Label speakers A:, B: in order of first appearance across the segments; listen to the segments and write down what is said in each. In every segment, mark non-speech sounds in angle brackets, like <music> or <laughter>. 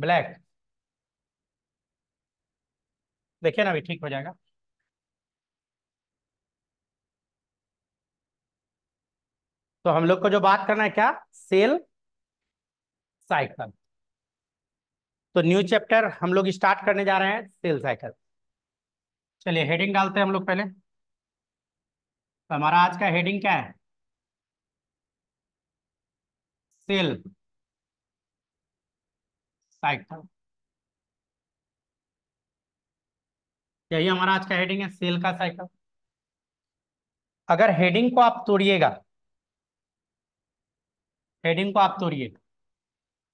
A: Black देखिए ना अभी ठीक हो जाएगा तो हम लोग को जो बात करना है क्या सेल साइकिल तो न्यू चैप्टर हम लोग स्टार्ट करने जा रहे हैं सेल साइकिल चलिए हेडिंग डालते हैं हम लोग पहले तो हमारा आज का हेडिंग क्या है सेल टाइटल यही हमारा आज का हेडिंग है सेल का साइकिल अगर हेडिंग को आप तोड़िएगा हेडिंग को आप तोड़िएगा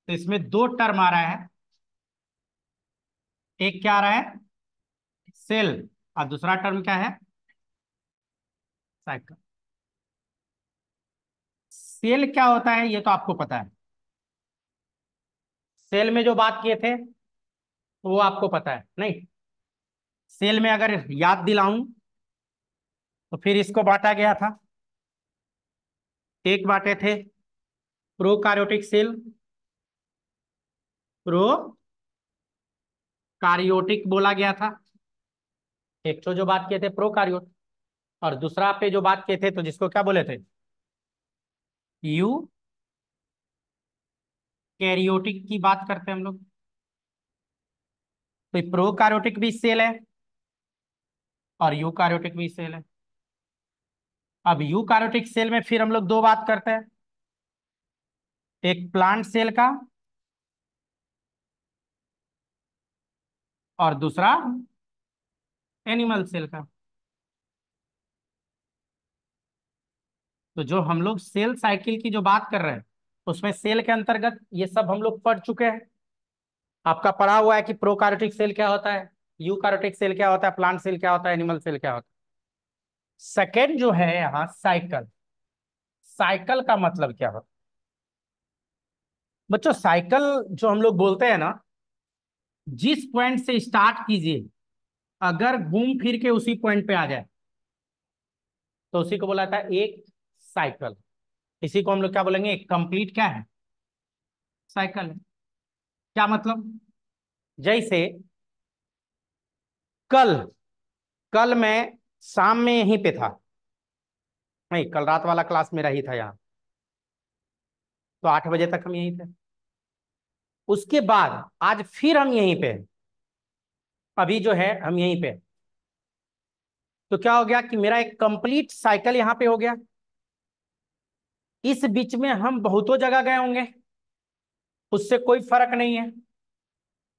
A: तो इसमें दो टर्म आ रहा है एक क्या आ रहा है सेल और दूसरा टर्म क्या है साइकिल सेल क्या होता है ये तो आपको पता है सेल में जो बात किए थे तो वो आपको पता है नहीं सेल में अगर याद दिलाऊं तो फिर इसको बांटा गया था एक बांटे थे कार्योटिक सेल प्रो कार्योटिक बोला गया था एक तो जो बात किए थे प्रो कार्योट और दूसरा पे जो बात किए थे तो जिसको क्या बोले थे यू कैरियोटिक की बात करते हैं हम लोग तो प्रोकार्योटिक भी सेल है और कार्योटिक भी सेल है अब कार्योटिक सेल में फिर हम लोग दो बात करते हैं एक प्लांट सेल का और दूसरा एनिमल सेल का तो जो हम लोग सेल साइकिल की जो बात कर रहे हैं उसमें सेल के अंतर्गत ये सब हम लोग पढ़ चुके हैं आपका पढ़ा हुआ है कि प्रोकारोटिक सेल क्या होता है कारोटिक सेल क्या होता है प्लांट सेल क्या होता है एनिमल सेल क्या होता है सेकेंड जो है यहाँ साइकिल साइकिल का मतलब क्या होता बच्चों साइकिल जो हम लोग बोलते हैं ना जिस पॉइंट से स्टार्ट कीजिए अगर घूम फिर के उसी पॉइंट पे आ जाए तो उसी को बोला जाता है एक साइकिल इसी को हम लोग क्या बोलेंगे कंप्लीट क्या है साइकिल क्या मतलब जैसे कल कल मैं शाम में यहीं पे था नहीं कल रात वाला क्लास मेरा ही था यहां तो आठ बजे तक हम यहीं थे उसके बाद आज फिर हम यहीं पे अभी जो है हम यहीं पे तो क्या हो गया कि मेरा एक कंप्लीट साइकिल यहां पे हो गया इस बीच में हम बहुतों जगह गए होंगे उससे कोई फर्क नहीं है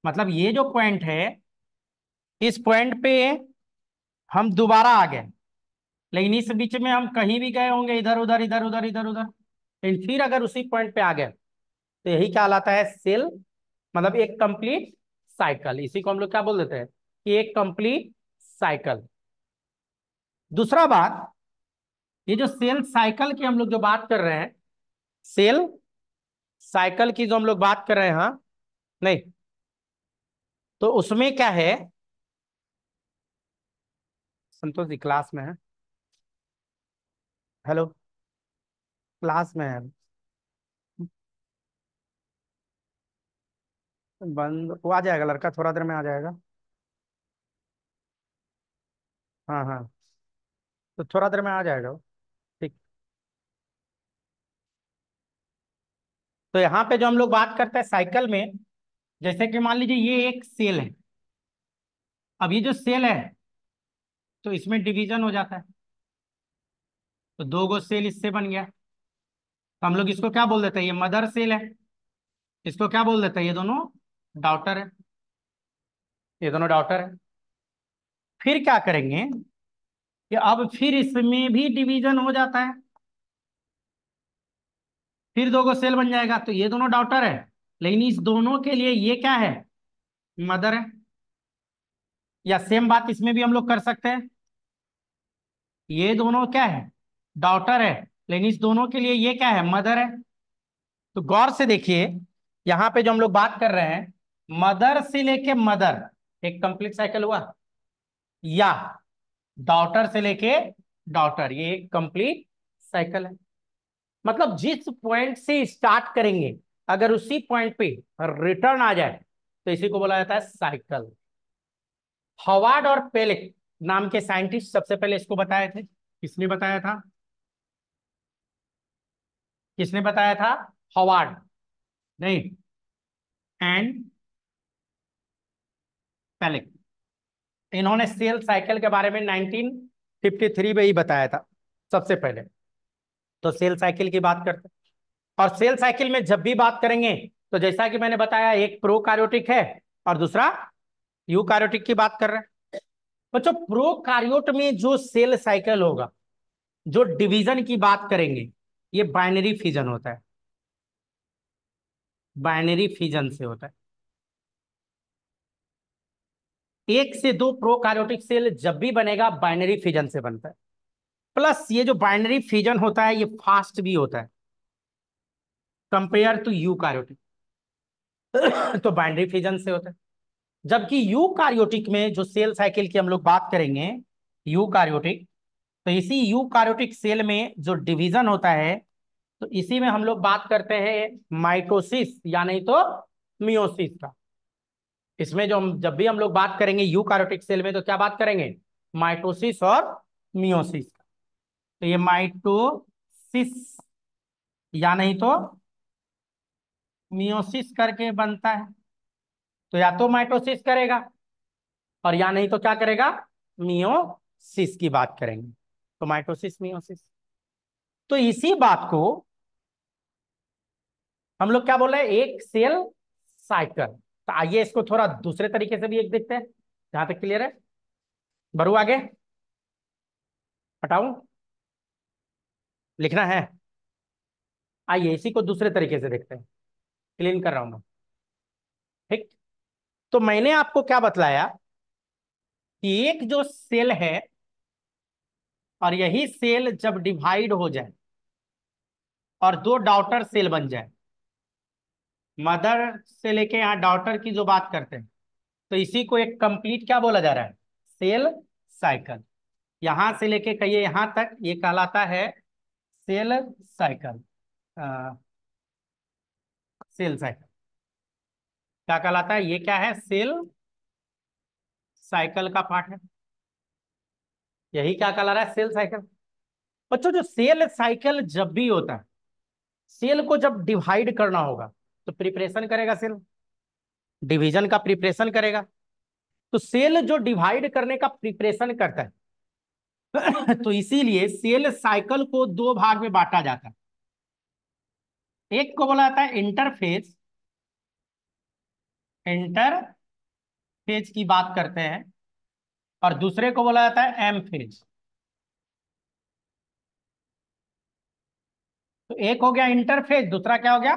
A: मतलब ये जो पॉइंट है इस पॉइंट पे हम दोबारा आ गए लेकिन इस बीच में हम कहीं भी गए होंगे इधर उधर इधर उधर इधर उधर लेकिन फिर अगर उसी पॉइंट पे आ गए तो यही क्या लाता है सेल मतलब एक कंप्लीट साइकिल इसी को हम लोग क्या बोल देते हैं कि एक कंप्लीट साइकिल दूसरा बात ये जो सेल साइकिल की हम लोग जो बात कर रहे हैं सेल साइकिल की जो हम लोग बात कर रहे हैं हाँ नहीं तो उसमें क्या है संतोष जी क्लास में है हेलो क्लास में है बंद वो आ जाएगा लड़का थोड़ा देर में आ जाएगा हाँ हाँ तो थोड़ा देर में आ जाएगा तो यहाँ पे जो हम लोग बात करते हैं साइकिल में जैसे कि मान लीजिए ये एक सेल है अब ये जो सेल है तो इसमें डिवीजन हो जाता है तो दो गो सेल इससे बन गया तो हम लोग इसको क्या बोल देते हैं ये मदर सेल है इसको क्या बोल देते हैं ये दोनों डाउटर है ये दोनों डाउटर है फिर क्या करेंगे कि अब फिर इसमें भी डिवीजन हो जाता है फिर दो को सेल बन जाएगा तो ये दोनों डॉटर है लेकिन इस दोनों के लिए ये क्या है मदर है या सेम बात इसमें भी हम लोग कर सकते हैं ये दोनों क्या है डॉटर है लेकिन इस दोनों के लिए ये क्या है मदर है तो गौर से देखिए यहां पे जो हम लोग बात कर रहे हैं मदर से लेके मदर एक कंप्लीट साइकिल हुआ या डॉटर से लेके डॉटर ये एक कंप्लीट साइकिल है मतलब जिस पॉइंट से स्टार्ट करेंगे अगर उसी पॉइंट पे रिटर्न आ जाए तो इसी को बोला जाता है साइकिल हवार्ड और पेले नाम के साइंटिस्ट सबसे पहले इसको बताए थे किसने बताया था किसने बताया था हवार्ड नहीं एंड पेलिक इन्होंने सेल साइकिल के बारे में 1953 में ही बताया था सबसे पहले तो सेल साइकिल की बात करते हैं और सेल साइकिल में जब भी बात करेंगे तो जैसा कि मैंने बताया एक प्रो कार्योटिक है और दूसरा यू कार्योटिक की बात कर रहे हैं बच्चों प्रो कार्योट में जो सेल साइकिल होगा जो डिवीजन की बात करेंगे ये बाइनरी फिजन होता है बाइनरी फिजन से होता है एक से दो प्रो कार्योटिक सेल जब भी बनेगा बाइनरी फिजन से बनता है प्लस ये जो बाइनरी फ्यूजन होता है ये फास्ट भी होता है कंपेयर टू यू कार्योटिक तो बाइनरी फ्यूजन से होता है जबकि यू कार्योटिक में जो सेल साइकिल की हम लोग बात करेंगे यू कार्योटिक तो इसी यू कार्योटिक सेल में जो डिवीजन होता है तो इसी में हम लोग बात करते हैं माइटोसिस या नहीं तो मियोसिस का इसमें जो हम जब भी हम लोग बात करेंगे यू कार्योटिक सेल में तो क्या बात करेंगे माइटोसिस और मियोसिस तो ये माइटोसिस या नहीं तो मियोसिस करके बनता है तो या तो माइटोसिस करेगा और या नहीं तो क्या करेगा मियोसिस की बात करेंगे तो माइटोसिस मियोसिस तो इसी बात को हम लोग क्या बोल रहे हैं एक सेल साइकिल तो आइए इसको थोड़ा दूसरे तरीके से भी एक देखते हैं जहां तक क्लियर है बरू आगे हटाऊ लिखना है आइए इसी को दूसरे तरीके से देखते हैं क्लीन कर रहा हूं मैं ठीक तो मैंने आपको क्या बतलाया कि एक जो सेल है और यही सेल जब डिवाइड हो जाए और दो डॉटर सेल बन जाए मदर से लेके यहाँ डॉटर की जो बात करते हैं तो इसी को एक कंप्लीट क्या बोला जा रहा है सेल साइकिल यहां से लेके कहिए यहां तक ये कहलाता है सेल साइकिल सेल साइकिल क्या कहलाता है ये क्या है सेल साइकिल का पार्ट है यही क्या कहला रहा है सेल साइकिल बच्चों जो सेल साइकिल जब भी होता है सेल को जब डिवाइड करना होगा तो प्रिपरेशन करेगा सेल डिवीजन का प्रिपरेशन करेगा तो सेल जो डिवाइड करने का प्रिपरेशन करता है तो इसीलिए सेल साइकिल को दो भाग में बांटा जाता है एक को बोला जाता है इंटरफेज फेज की बात करते हैं और दूसरे को बोला जाता है एम फेज तो एक हो गया इंटरफेज दूसरा क्या हो गया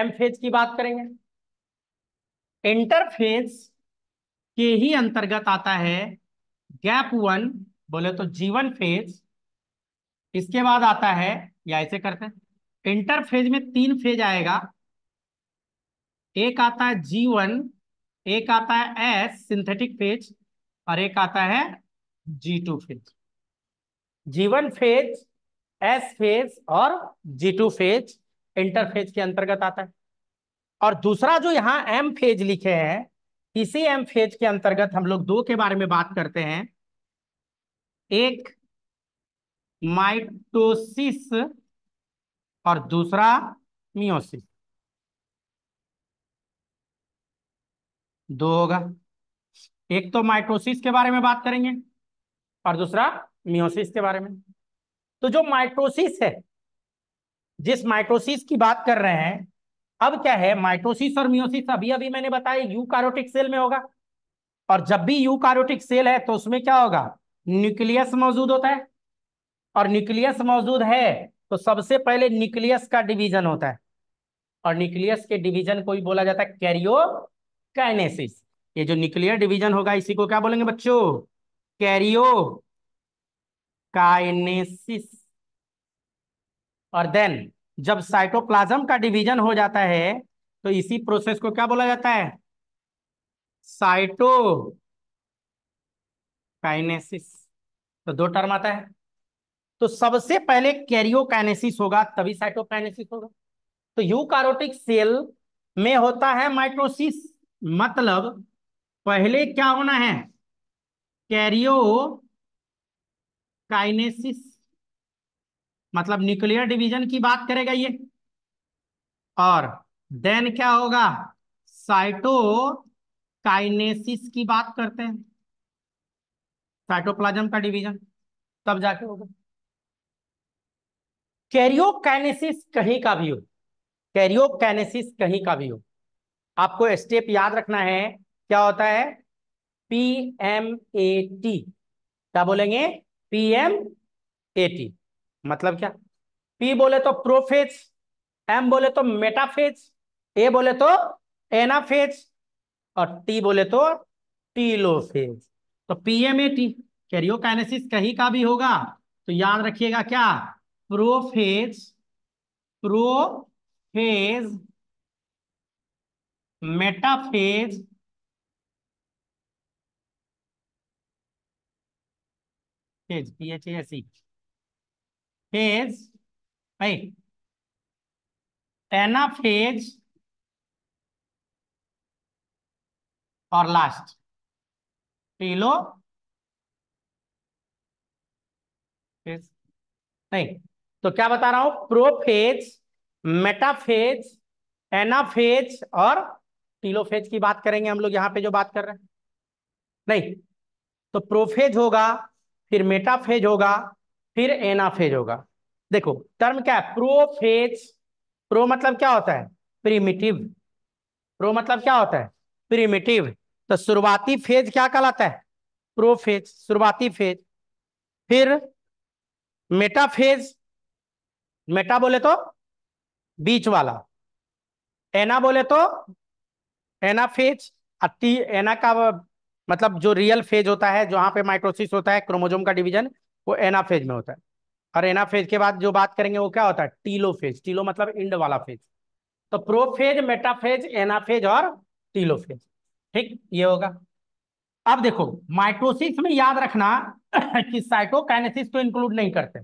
A: एम फेज की बात करेंगे इंटरफेज के ही अंतर्गत आता है गैप वन बोले तो जीवन फेज इसके बाद आता है या ऐसे करते हैं इंटरफेज में तीन फेज आएगा एक आता है जीवन एक आता है एस सिंथेटिक फेज और एक आता है G two phase G one phase S phase और जी टू फेज इंटरफेज के अंतर्गत आता है और दूसरा जो यहां एम फेज लिखे हैं इसी एम फेज के अंतर्गत हम लोग दो के बारे में बात करते हैं एक माइटोसिस और दूसरा मियोसिस दो होगा एक तो माइटोसिस के बारे में बात करेंगे और दूसरा मियोसिस के बारे में तो जो माइटोसिस है जिस माइटोसिस की बात कर रहे हैं अब क्या है माइटोसिस और मियोसिस अभी अभी मैंने बताया यू कारोटिक सेल में होगा और जब भी यू कारोटिक सेल है तो उसमें क्या होगा न्यूक्लियस मौजूद होता है और न्यूक्लियस मौजूद है तो सबसे पहले न्यूक्लियस का डिवीजन होता है और न्यूक्लियस के डिवीजन को भी बोला जाता है कैरियो कैनेसिस ये जो न्यूक्लियर डिवीजन होगा इसी को क्या बोलेंगे बच्चों कैरियो काइनेसिस और देन जब साइटोप्लाज्म का डिवीजन हो जाता है तो इसी प्रोसेस को क्या बोला जाता है साइटो काइनेसिस तो दो टर्म आता है तो सबसे पहले कैरियो काइनेसिस होगा तभी साइटोकाइनेसिस होगा तो यूकारोटिक सेल में होता है माइट्रोसिस मतलब पहले क्या होना है कैरियो काइनेसिस मतलब न्यूक्लियर डिवीजन की बात करेगा ये और देन क्या होगा साइटो काइनेसिस की बात करते हैं साइटोप्लाज्म का डिवीजन तब जाके होगा कैरियोकैनेसिस कहीं का भी हो कैरियोकैनेसिस कहीं का भी हो आपको स्टेप याद रखना है क्या होता है पी एम ए टी क्या बोलेंगे पी एम ए टी मतलब क्या पी बोले तो प्रोफेज एम बोले तो मेटाफेज ए बोले तो एनाफेज और टी बोले तो टीलोफेज तो पीएमएटी कैरियोकाइनेसिस कहीं का भी होगा तो याद रखिएगा क्या prophase prophase metaphase phase P H C phase भाई एनाफेज और लास्ट टीलो फेज नहीं तो क्या बता रहा हूं प्रोफेज मेटाफेज एनाफेज और टीलोफेज की बात करेंगे हम लोग यहाँ पे जो बात कर रहे हैं नहीं तो प्रोफेज होगा फिर मेटाफेज होगा फिर एनाफेज होगा देखो टर्म क्या है प्रोफेज प्रो मतलब क्या होता है प्रीमिटिव प्रो मतलब क्या होता है प्रीमिटिव तो शुरुआती फेज क्या कहलाता है प्रोफेज शुरुआती फेज फिर मेटाफेज मेटा बोले तो बीच वाला एना बोले तो एना फेज अट्टी एना का मतलब जो रियल फेज होता है जहां पे माइक्रोसिस होता है क्रोमोजोम का डिवीजन वो एना फेज में होता है और एना फेज के बाद जो बात करेंगे वो क्या होता है टीलो फेज टीलो मतलब इंड वाला फेज तो प्रोफेज मेटाफेज एनाफेज और टीलोफेज ठीक ये होगा अब देखो माइटोसिस में याद रखना <coughs> कि साइटोकाइनेसिस को तो इंक्लूड नहीं करते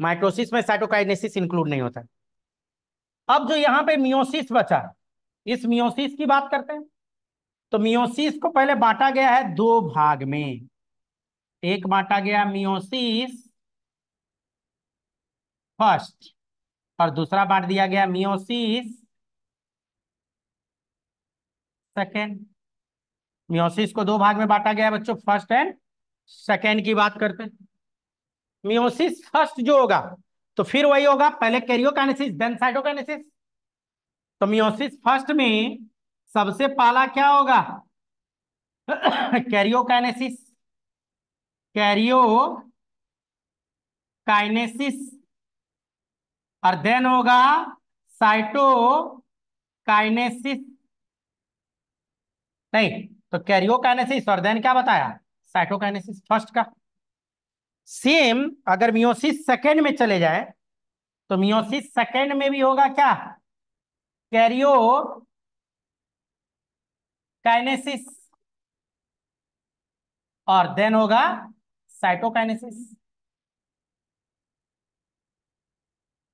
A: माइटोसिस में साइटोकाइनेसिस इंक्लूड नहीं होता अब जो यहां पे मियोसिस बचा इस मियोसिस की बात करते हैं तो मियोसिस को पहले बांटा गया है दो भाग में एक बांटा गया मियोसिस फर्स्ट और दूसरा बांट दिया गया मियोसिस सेकेंड मियोसिस को दो भाग में बांटा गया है बच्चों फर्स्ट एंड सेकेंड की बात करते हैं मियोसिस फर्स्ट जो होगा तो फिर वही होगा पहले कैरियोकाइनेसिस देन साइटोकाइनेसिस तो मियोसिस फर्स्ट में सबसे पहला क्या होगा कैरियोकाइनेसिस कैरियो काइनेसिस और देन होगा साइटोकाइनेसिस नहीं तो कैरियोकाइनेसिस और देन क्या बताया साइटोकाइनेसिस फर्स्ट का सेम अगर मियोसिस सेकेंड में चले जाए तो मियोसिस सेकेंड में भी होगा क्या कैरियो काइनेसिस और देन होगा साइटोकाइनेसिस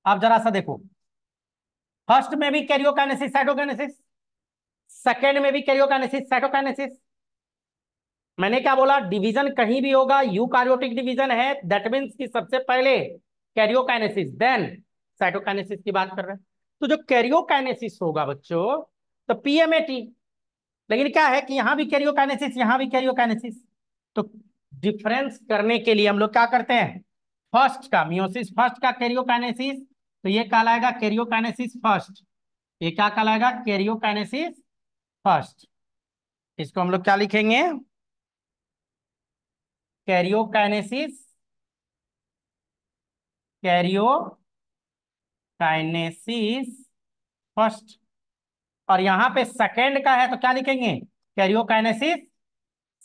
A: आप जरा सा देखो फर्स्ट में भी कैरियोकाइनेसिस साइटोकाइनेसिस सेकेंड में भी कैरियोकाइनेसिस साइटोकाइनेसिस मैंने क्या बोला डिवीजन कहीं भी होगा यू कार्योटिक डिवीजन है दैट मीन्स कि सबसे पहले कैरियोकाइनेसिस देन साइटोकाइनेसिस की बात कर रहे हैं तो जो कैरियोकाइनेसिस होगा बच्चों तो पीएमएटी लेकिन क्या है कि यहां भी कैरियोकाइनेसिस यहां भी कैरियोकाइनेसिस तो डिफरेंस करने के लिए हम लोग क्या करते हैं फर्स्ट का मियोसिस फर्स्ट का कैरियोकाइनेसिस तो ये कहलाएगा कैरियोकाइनेसिस फर्स्ट ये क्या कहलाएगा कैरियोकाइनेसिस फर्स्ट इसको हम लोग क्या लिखेंगे कैरियो काइनेसिस कैरियो फर्स्ट और यहां पे सेकेंड का है तो क्या लिखेंगे कैरियो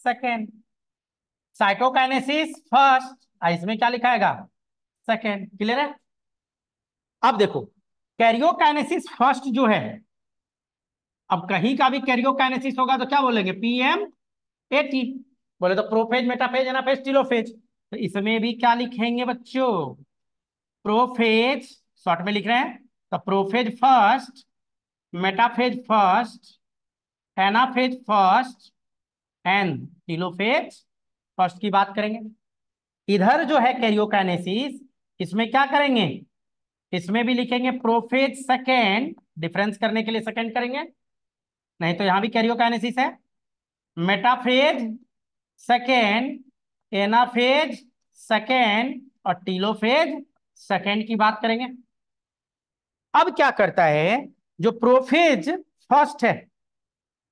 A: सेकेंड साइटोकाइनेसिस फर्स्ट इसमें क्या लिखाएगा सेकेंड क्लियर है अब देखो कैरियोकाइनेसिस फर्स्ट जो है अब कहीं का भी कैरियोकाइनेसिस होगा तो क्या बोलेंगे पीएम एटी बोले तो प्रोफेज मेटाफेज एनाफेज स्टीलोफेज तो इसमें भी क्या लिखेंगे बच्चों प्रोफेज शॉर्ट में लिख रहे हैं तो prophase first metaphase first anaphase first and telophase first की बात करेंगे इधर जो है कैरियोकाइनेसिस इसमें क्या करेंगे इसमें भी लिखेंगे प्रोफेज सेकेंड डिफरेंस करने के लिए सेकेंड करेंगे नहीं तो यहां भी कैरियोकाइनेसिस है मेटाफेज सेकेंड एनाफेज सेकेंड और टीलोफेज सेकेंड की बात करेंगे अब क्या करता है जो प्रोफेज फर्स्ट है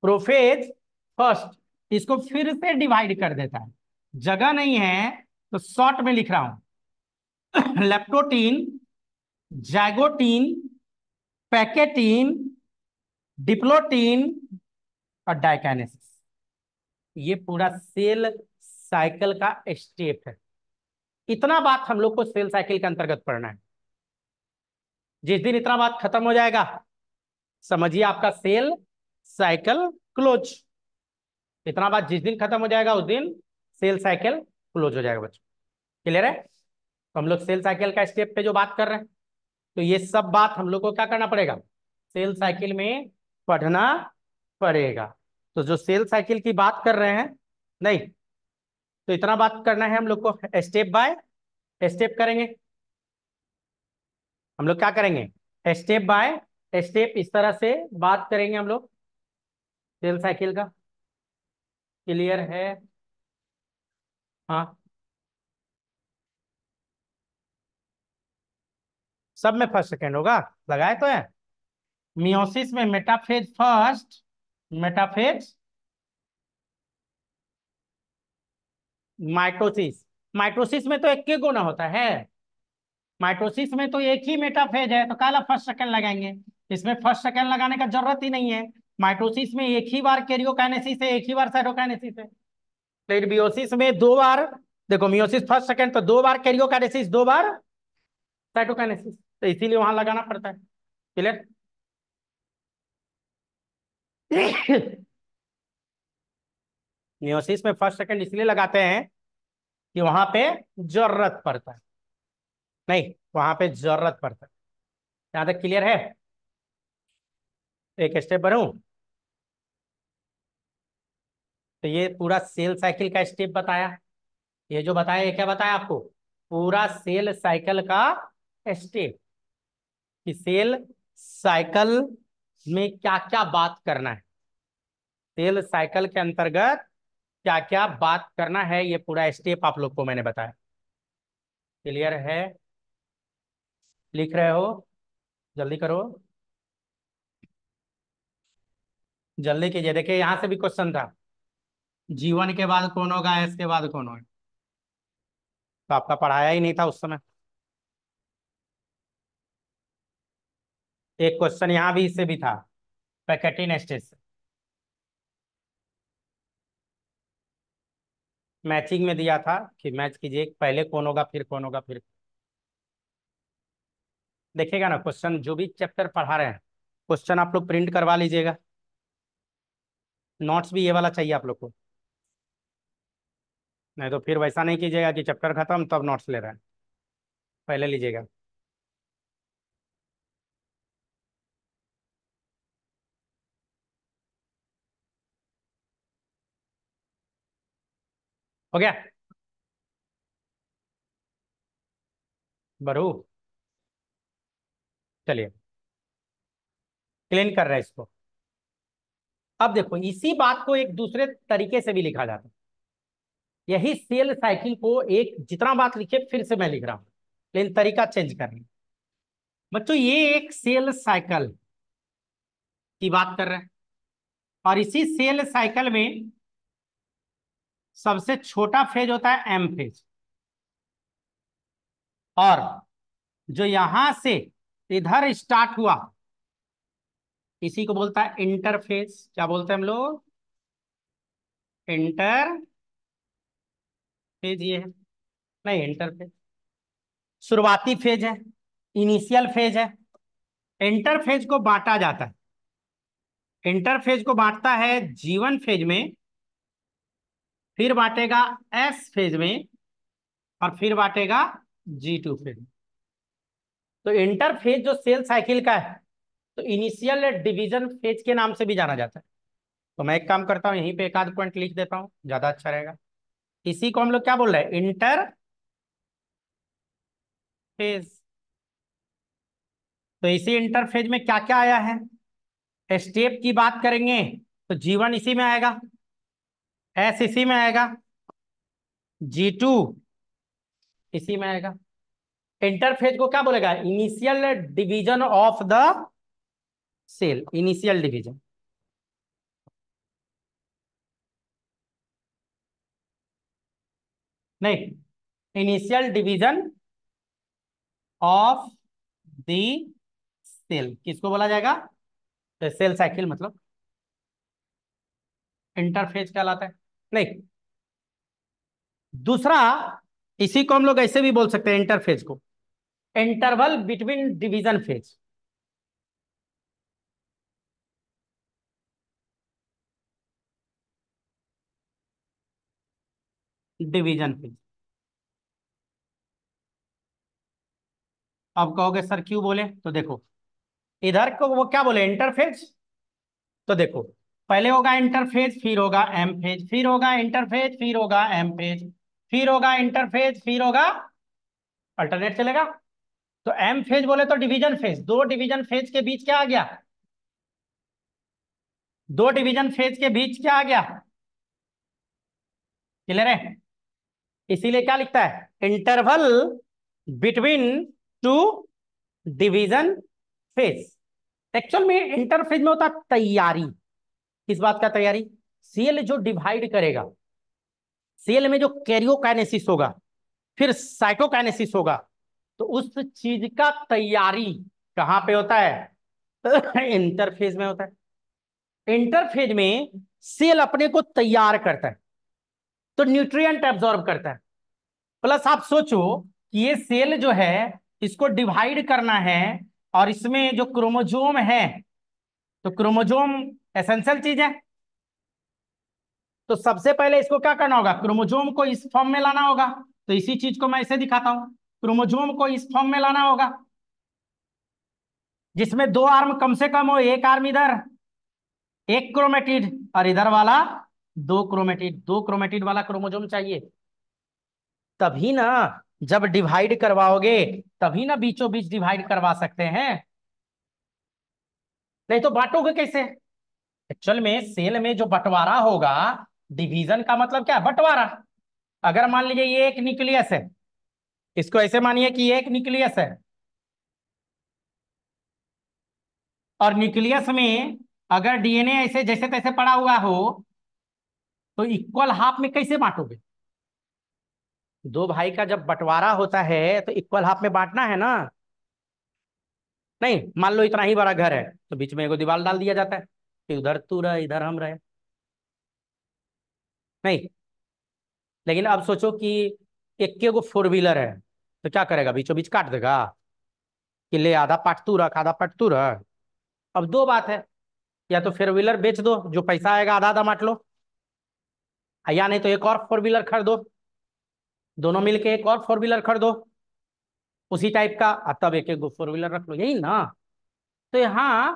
A: प्रोफेज फर्स्ट इसको फिर से डिवाइड कर देता है जगह नहीं है तो शॉर्ट में लिख रहा हूं लेप्टोटीन जैगोटीन पैकेटीन डिप्लोटीन और डायकानेसिस ये पूरा सेल साइकिल का स्टेप है इतना बात हम लोग को सेल साइकिल के अंतर्गत पढ़ना है जिस दिन इतना बात खत्म हो जाएगा समझिए आपका सेल साइकिल क्लोज इतना बात जिस दिन खत्म हो जाएगा उस दिन सेल साइकिल क्लोज हो जाएगा बच्चों क्लियर है तो हम लोग सेल साइकिल का स्टेप पे जो बात कर रहे हैं तो ये सब बात हम लोग को क्या करना पड़ेगा सेल साइकिल में पढ़ना पड़ेगा तो जो सेल साइकिल की बात कर रहे हैं नहीं तो इतना बात करना है हम लोग को स्टेप बाय स्टेप करेंगे हम लोग क्या करेंगे स्टेप बाय स्टेप इस तरह से बात करेंगे हम लोग सेल साइकिल का क्लियर है हाँ सब में फर्स्ट सेकेंड होगा लगाए तो है मियोसिस में metaphase first metaphase mitosis mitosis में तो एक ही गुना होता है माइटोसिस में तो एक ही मेटाफेज है तो काला फर्स्ट सेकंड लगाएंगे इसमें फर्स्ट सेकंड लगाने का जरूरत ही नहीं है माइटोसिस में एक ही बार कैरियोकाइनेसिस है एक ही बार साइटोकाइनेसिस है लेकिन तो मियोसिस में दो बार देखो मियोसिस फर्स्ट सेकंड तो दो बार कैरियोकाइनेसिस दो बार साइटोकाइनेसिस तो इसीलिए वहां लगाना पड़ता है क्लियर म्योसिस में फर्स्ट सेकंड इसलिए लगाते हैं कि वहां पे जरूरत पड़ता है नहीं वहां पे जरूरत पड़ता है यहां तक क्लियर है एक स्टेप बनू तो ये पूरा सेल साइकिल का स्टेप बताया ये जो बताया ये क्या बताया आपको पूरा सेल साइकिल का स्टेप कि सेल साइकिल में क्या क्या बात करना है सेल साइकिल के अंतर्गत क्या क्या बात करना है ये पूरा स्टेप आप लोग को मैंने बताया क्लियर है लिख रहे हो जल्दी करो जल्दी कीजिए देखिए यहां से भी क्वेश्चन था जीवन के बाद कौन होगा इसके बाद कौन होगा तो आपका पढ़ाया ही नहीं था उस समय एक क्वेश्चन यहां भी इससे भी था पैकेटिन से मैचिंग में दिया था कि मैच कीजिए पहले कौन होगा फिर कौन होगा फिर देखिएगा ना क्वेश्चन जो भी चैप्टर पढ़ा रहे हैं क्वेश्चन आप लोग प्रिंट करवा लीजिएगा नोट्स भी ये वाला चाहिए आप लोग को नहीं तो फिर वैसा नहीं कीजिएगा कि चैप्टर खत्म तब नोट्स ले रहे हैं पहले लीजिएगा हो गया बरू चलिए क्लीन कर रहे हैं इसको अब देखो इसी बात को एक दूसरे तरीके से भी लिखा जाता है यही सेल साइकिल को एक जितना बात लिखे फिर से मैं लिख रहा हूं लेकिन तरीका चेंज कर रही बच्चों ये एक सेल साइकिल की बात कर रहे हैं और इसी सेल साइकिल में सबसे छोटा फेज होता है एम फेज और जो यहां से इधर स्टार्ट हुआ इसी को बोलता है इंटरफेस क्या बोलते हैं हम लोग इंटर फेज ये है नहीं इंटरफेज शुरुआती फेज है इनिशियल फेज है इंटरफेज को बांटा जाता है इंटरफेज को बांटता है जीवन फेज में फिर बांटेगा एस फेज में और फिर बांटेगा जी टू फेज में तो इंटर फेज जो सेल साइकिल का है तो इनिशियल डिवीजन फेज के नाम से भी जाना जाता है तो मैं एक काम करता हूं यहीं पे एक आध पॉइंट लिख देता हूं ज्यादा अच्छा रहेगा इसी को हम लोग क्या बोल रहे हैं इंटर फेज तो इसी इंटरफेज में क्या क्या आया है स्टेप की बात करेंगे तो जीवन इसी में आएगा एस इसी में आएगा जी टू इसी में आएगा इंटरफेज को क्या बोलेगा initial division of the cell initial division नहीं initial division of the cell किसको बोला जाएगा सेल साइकिल मतलब इंटरफेज कहलाता है नहीं दूसरा इसी को हम लोग ऐसे भी बोल सकते हैं इंटरफेज को interval between division phase division phase आप कहोगे सर क्यों बोले तो देखो इधर को वो क्या बोले इंटरफेज तो देखो पहले होगा इंटरफेज फिर होगा एम फेज फिर होगा इंटरफेज फिर होगा एम फेज फिर होगा इंटरफेज फिर होगा अल्टरनेट चलेगा तो एम फेज बोले तो डिवीजन फेज दो डिवीजन फेज के बीच क्या आ गया दो डिवीजन फेज के बीच क्या आ गया क्लियर है इसीलिए क्या लिखता है interval between two division phase actual में इंटरफेज में होता तैयारी किस बात का तैयारी सीएल जो डिवाइड करेगा सीएल में जो कैरियोकाइनेसिस होगा फिर साइटोकाइनेसिस होगा तो उस चीज का तैयारी कहां पे होता है <laughs> इंटरफेज में होता है इंटरफेज में सेल अपने को तैयार करता है तो न्यूट्रिएंट एब्जॉर्ब करता है प्लस आप सोचो कि ये सेल जो है इसको डिवाइड करना है और इसमें जो क्रोमोजोम है तो क्रोमोजोम एसेंशियल चीज है तो सबसे पहले इसको क्या करना होगा क्रोमोजोम को इस फॉर्म में लाना होगा तो इसी चीज को मैं इसे दिखाता हूं क्रोमोजोम को इस फॉर्म में लाना होगा जिसमें दो आर्म कम से कम हो एक आर्म इधर एक क्रोमेटिड और इधर वाला दो क्रोमेटिड दो क्रोमेटिड वाला क्रोमोजोम चाहिए तभी ना जब डिवाइड करवाओगे तभी ना बीचों बीच डिवाइड करवा सकते हैं नहीं तो बांटोगे कैसे एक्चुअल में सेल में जो बंटवारा होगा डिवीजन का मतलब क्या है बंटवारा अगर मान लीजिए ये एक न्यूक्लियस है इसको ऐसे मानिए कि ये एक न्यूक्लियस है और न्यूक्लियस में अगर डीएनए ऐसे जैसे तैसे पड़ा हुआ हो तो इक्वल हाफ में कैसे बांटोगे दो भाई का जब बंटवारा होता है तो इक्वल हाफ में बांटना है ना नहीं मान लो इतना ही बड़ा घर है तो बीच में एगो दीवार डाल दिया जाता है कि उधर तू रहे इधर हम रहे नहीं लेकिन अब सोचो कि इक्के को फोर व्हीलर है तो क्या करेगा बीचों बीच काट देगा कि ले आधा पार्ट तू रख आधा पार्ट तू रख अब दो बात है या तो फोर व्हीलर बेच दो जो पैसा आएगा आधा आधा बांट लो या नहीं तो एक और फोर व्हीलर खरीदो दोनों मिलके एक और फोर व्हीलर खरीदो उसी टाइप का तब एक एक फोर व्हीलर रख लो यही ना तो यहाँ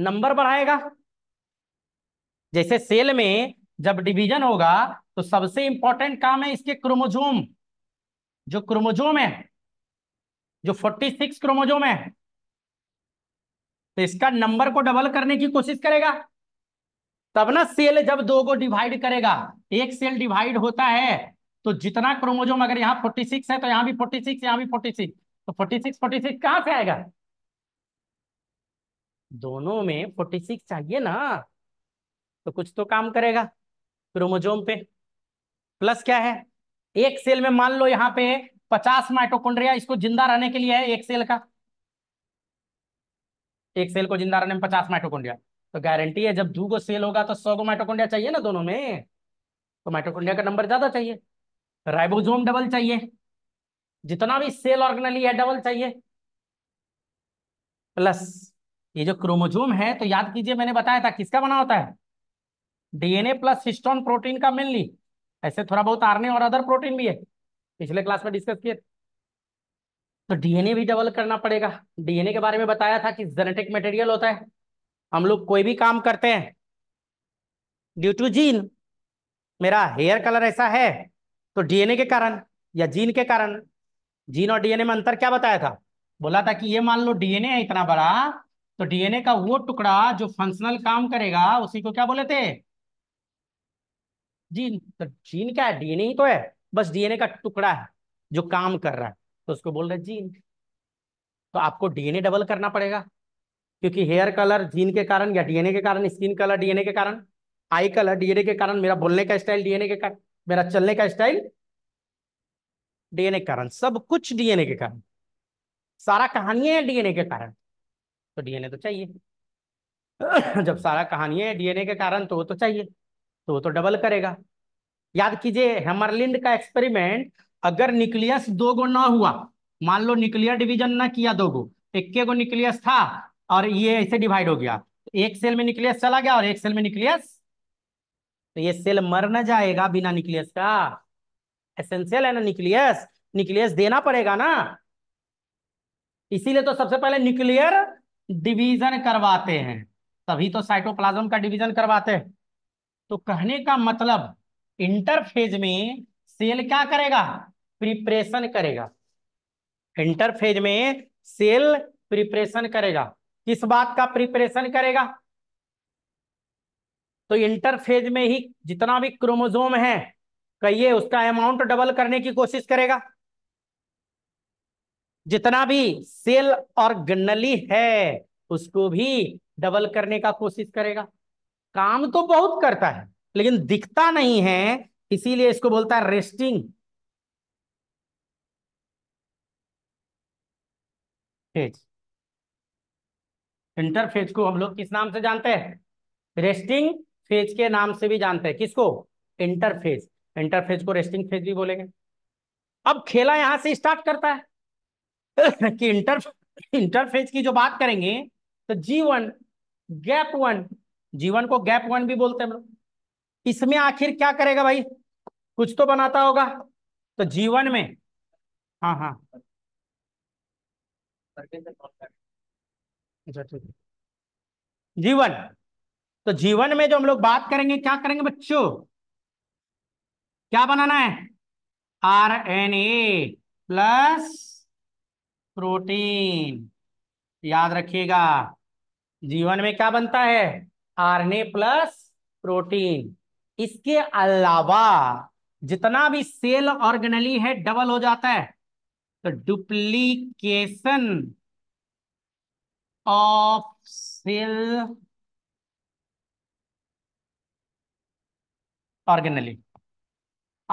A: नंबर बढ़ाएगा जैसे सेल में जब डिवीजन होगा तो सबसे इंपॉर्टेंट काम है इसके क्रोमोजोम जो क्रोमोजोम है जो 46 क्रोमोजोम है तो इसका नंबर को डबल करने की कोशिश करेगा तब ना सेल जब दो को डिवाइड करेगा एक सेल डिवाइड होता है तो जितना क्रोमोजोम अगर यहाँ 46 है तो यहाँ भी 46 यहाँ भी 46 तो 46 46 कहां से आएगा दोनों में 46 चाहिए ना तो कुछ तो काम करेगा क्रोमोजोम पे प्लस क्या है एक सेल में मान लो यहाँ पे पचास माइटोकॉन्ड्रिया इसको जिंदा रहने के लिए है एक सेल का एक सेल को जिंदा रहने में पचास माइटोकॉन्ड्रिया तो गारंटी है जब दो गो सेल होगा तो सौ गो माइटोकॉन्ड्रिया चाहिए ना दोनों में तो माइटोकॉन्ड्रिया का नंबर ज्यादा चाहिए राइबोजोम डबल चाहिए जितना भी सेल ऑर्गेनली है डबल चाहिए प्लस ये जो क्रोमोजोम है तो याद कीजिए मैंने बताया था किसका बना होता है डीएनए प्लस हिस्टोन प्रोटीन का मेनली ऐसे थोड़ा बहुत आरने और अदर प्रोटीन भी है पिछले क्लास में डिस्कस किए तो डीएनए भी डेवलप करना पड़ेगा डीएनए के बारे में बताया था कि जेनेटिक मटेरियल होता है हम लोग कोई भी काम करते हैं ड्यू टू जीन मेरा हेयर कलर ऐसा है तो डीएनए के कारण या जीन के कारण जीन और डीएनए में अंतर क्या बताया था बोला था कि ये मान लो डीएनए है इतना बड़ा तो डीएनए का वो टुकड़ा जो फंक्शनल काम करेगा उसी को क्या बोले थे जीन तो जीन क्या है डीएनए ही तो है बस डीएनए का टुकड़ा है जो काम कर रहा है तो उसको बोल रहे जीन तो आपको डीएनए डबल करना पड़ेगा क्योंकि हेयर कलर जीन के कारण या डीएनए के कारण स्किन कलर डीएनए के कारण आई कलर डीएनए के कारण मेरा बोलने का स्टाइल डीएनए के कारण मेरा चलने का स्टाइल डीएनए के कारण सब कुछ डीएनए के कारण सारा कहानियां है डीएनए के कारण तो डीएनए तो चाहिए <coughs> जब सारा कहानियां है डीएनए के कारण तो वो तो चाहिए तो वो तो डबल करेगा याद कीजिए हेमरलिंड का एक्सपेरिमेंट अगर न्यूक्लियस दो गो ना हुआ मान लो न्यूक्लियर डिवीजन ना किया दो गो एक गो न्यूक्लियस था और ये ऐसे डिवाइड हो गया तो एक सेल में न्यूक्लियस चला गया और एक सेल में न्यूक्लियस तो ये सेल मर ना जाएगा बिना न्यूक्लियस का एसेंशियल है ना न्यूक्लियस न्यूक्लियस देना पड़ेगा ना इसीलिए तो सबसे पहले न्यूक्लियर डिवीजन करवाते हैं तभी तो साइटोप्लाज्म का डिवीजन करवाते हैं तो कहने का मतलब इंटरफेज में सेल क्या करेगा प्रिपरेशन करेगा इंटरफेज में सेल प्रिपरेशन करेगा किस बात का प्रिपरेशन करेगा तो इंटरफेज में ही जितना भी क्रोमोजोम है कहिए उसका अमाउंट डबल करने की कोशिश करेगा जितना भी सेल और गन्नली है उसको भी डबल करने का कोशिश करेगा काम तो बहुत करता है लेकिन दिखता नहीं है इसीलिए इसको बोलता है रेस्टिंग फेज इंटरफेज को हम लोग किस नाम से जानते हैं रेस्टिंग फेज के नाम से भी जानते हैं किसको इंटरफेज इंटरफेज को रेस्टिंग फेज भी बोलेंगे अब खेला यहां से स्टार्ट करता है <laughs> कि इंटर इंटरफेज की जो बात करेंगे तो जी वन गैप वन जीवन को गैप वन भी बोलते हैं हम लोग इसमें आखिर क्या करेगा भाई कुछ तो बनाता होगा तो जीवन में हाँ हाँ अच्छा ठीक जीवन तो जीवन में जो हम लोग बात करेंगे क्या करेंगे बच्चों क्या बनाना है R N A plus protein याद रखिएगा जीवन में क्या बनता है आरएनए प्लस प्रोटीन इसके अलावा जितना भी सेल ऑर्गेनली है डबल हो जाता है तो duplication of cell organelle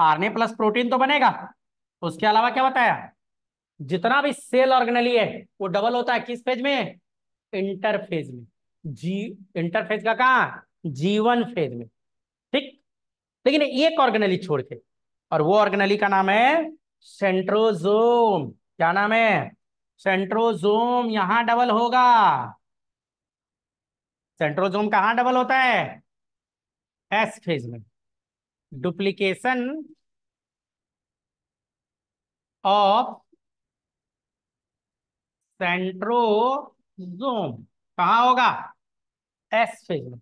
A: RNA plus protein तो बनेगा उसके अलावा क्या बताया जितना भी सेल ऑर्गेनली है वो डबल होता है किस फेज में इंटरफेज में जी इंटरफेज का कहा जीवन फेज में ठीक लेकिन एक ऑर्गेनली छोड़ के और वो ऑर्गेनली का नाम है सेंट्रोजोम क्या नाम है सेंट्रोजोम यहां डबल होगा सेंट्रोजोम कहा डबल होता है एस फेज में डुप्लीकेशन ऑफ सेंट्रोजोम कहा होगा एस फेज में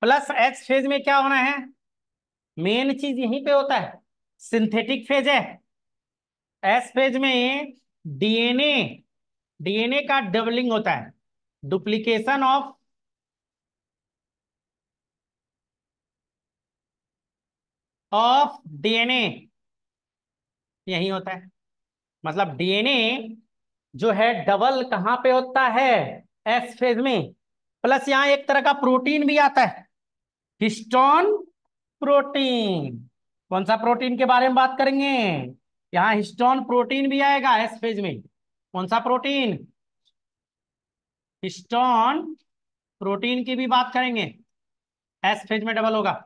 A: प्लस एक्स फेज में क्या होना है मेन चीज यहीं पे होता है सिंथेटिक फेज है एस फेज में डीएनए डीएनए का डबलिंग होता है डुप्लीकेशन ऑफ ऑफ डीएनए यही होता है मतलब डीएनए जो है डबल कहां पे होता है एस फेज में प्लस यहां एक तरह का प्रोटीन भी आता है हिस्टोन प्रोटीन कौन सा प्रोटीन के बारे में बात करेंगे यहां हिस्टोन प्रोटीन भी आएगा एस फेज में कौन सा प्रोटीन हिस्टोन प्रोटीन की भी बात करेंगे एस फेज में डबल होगा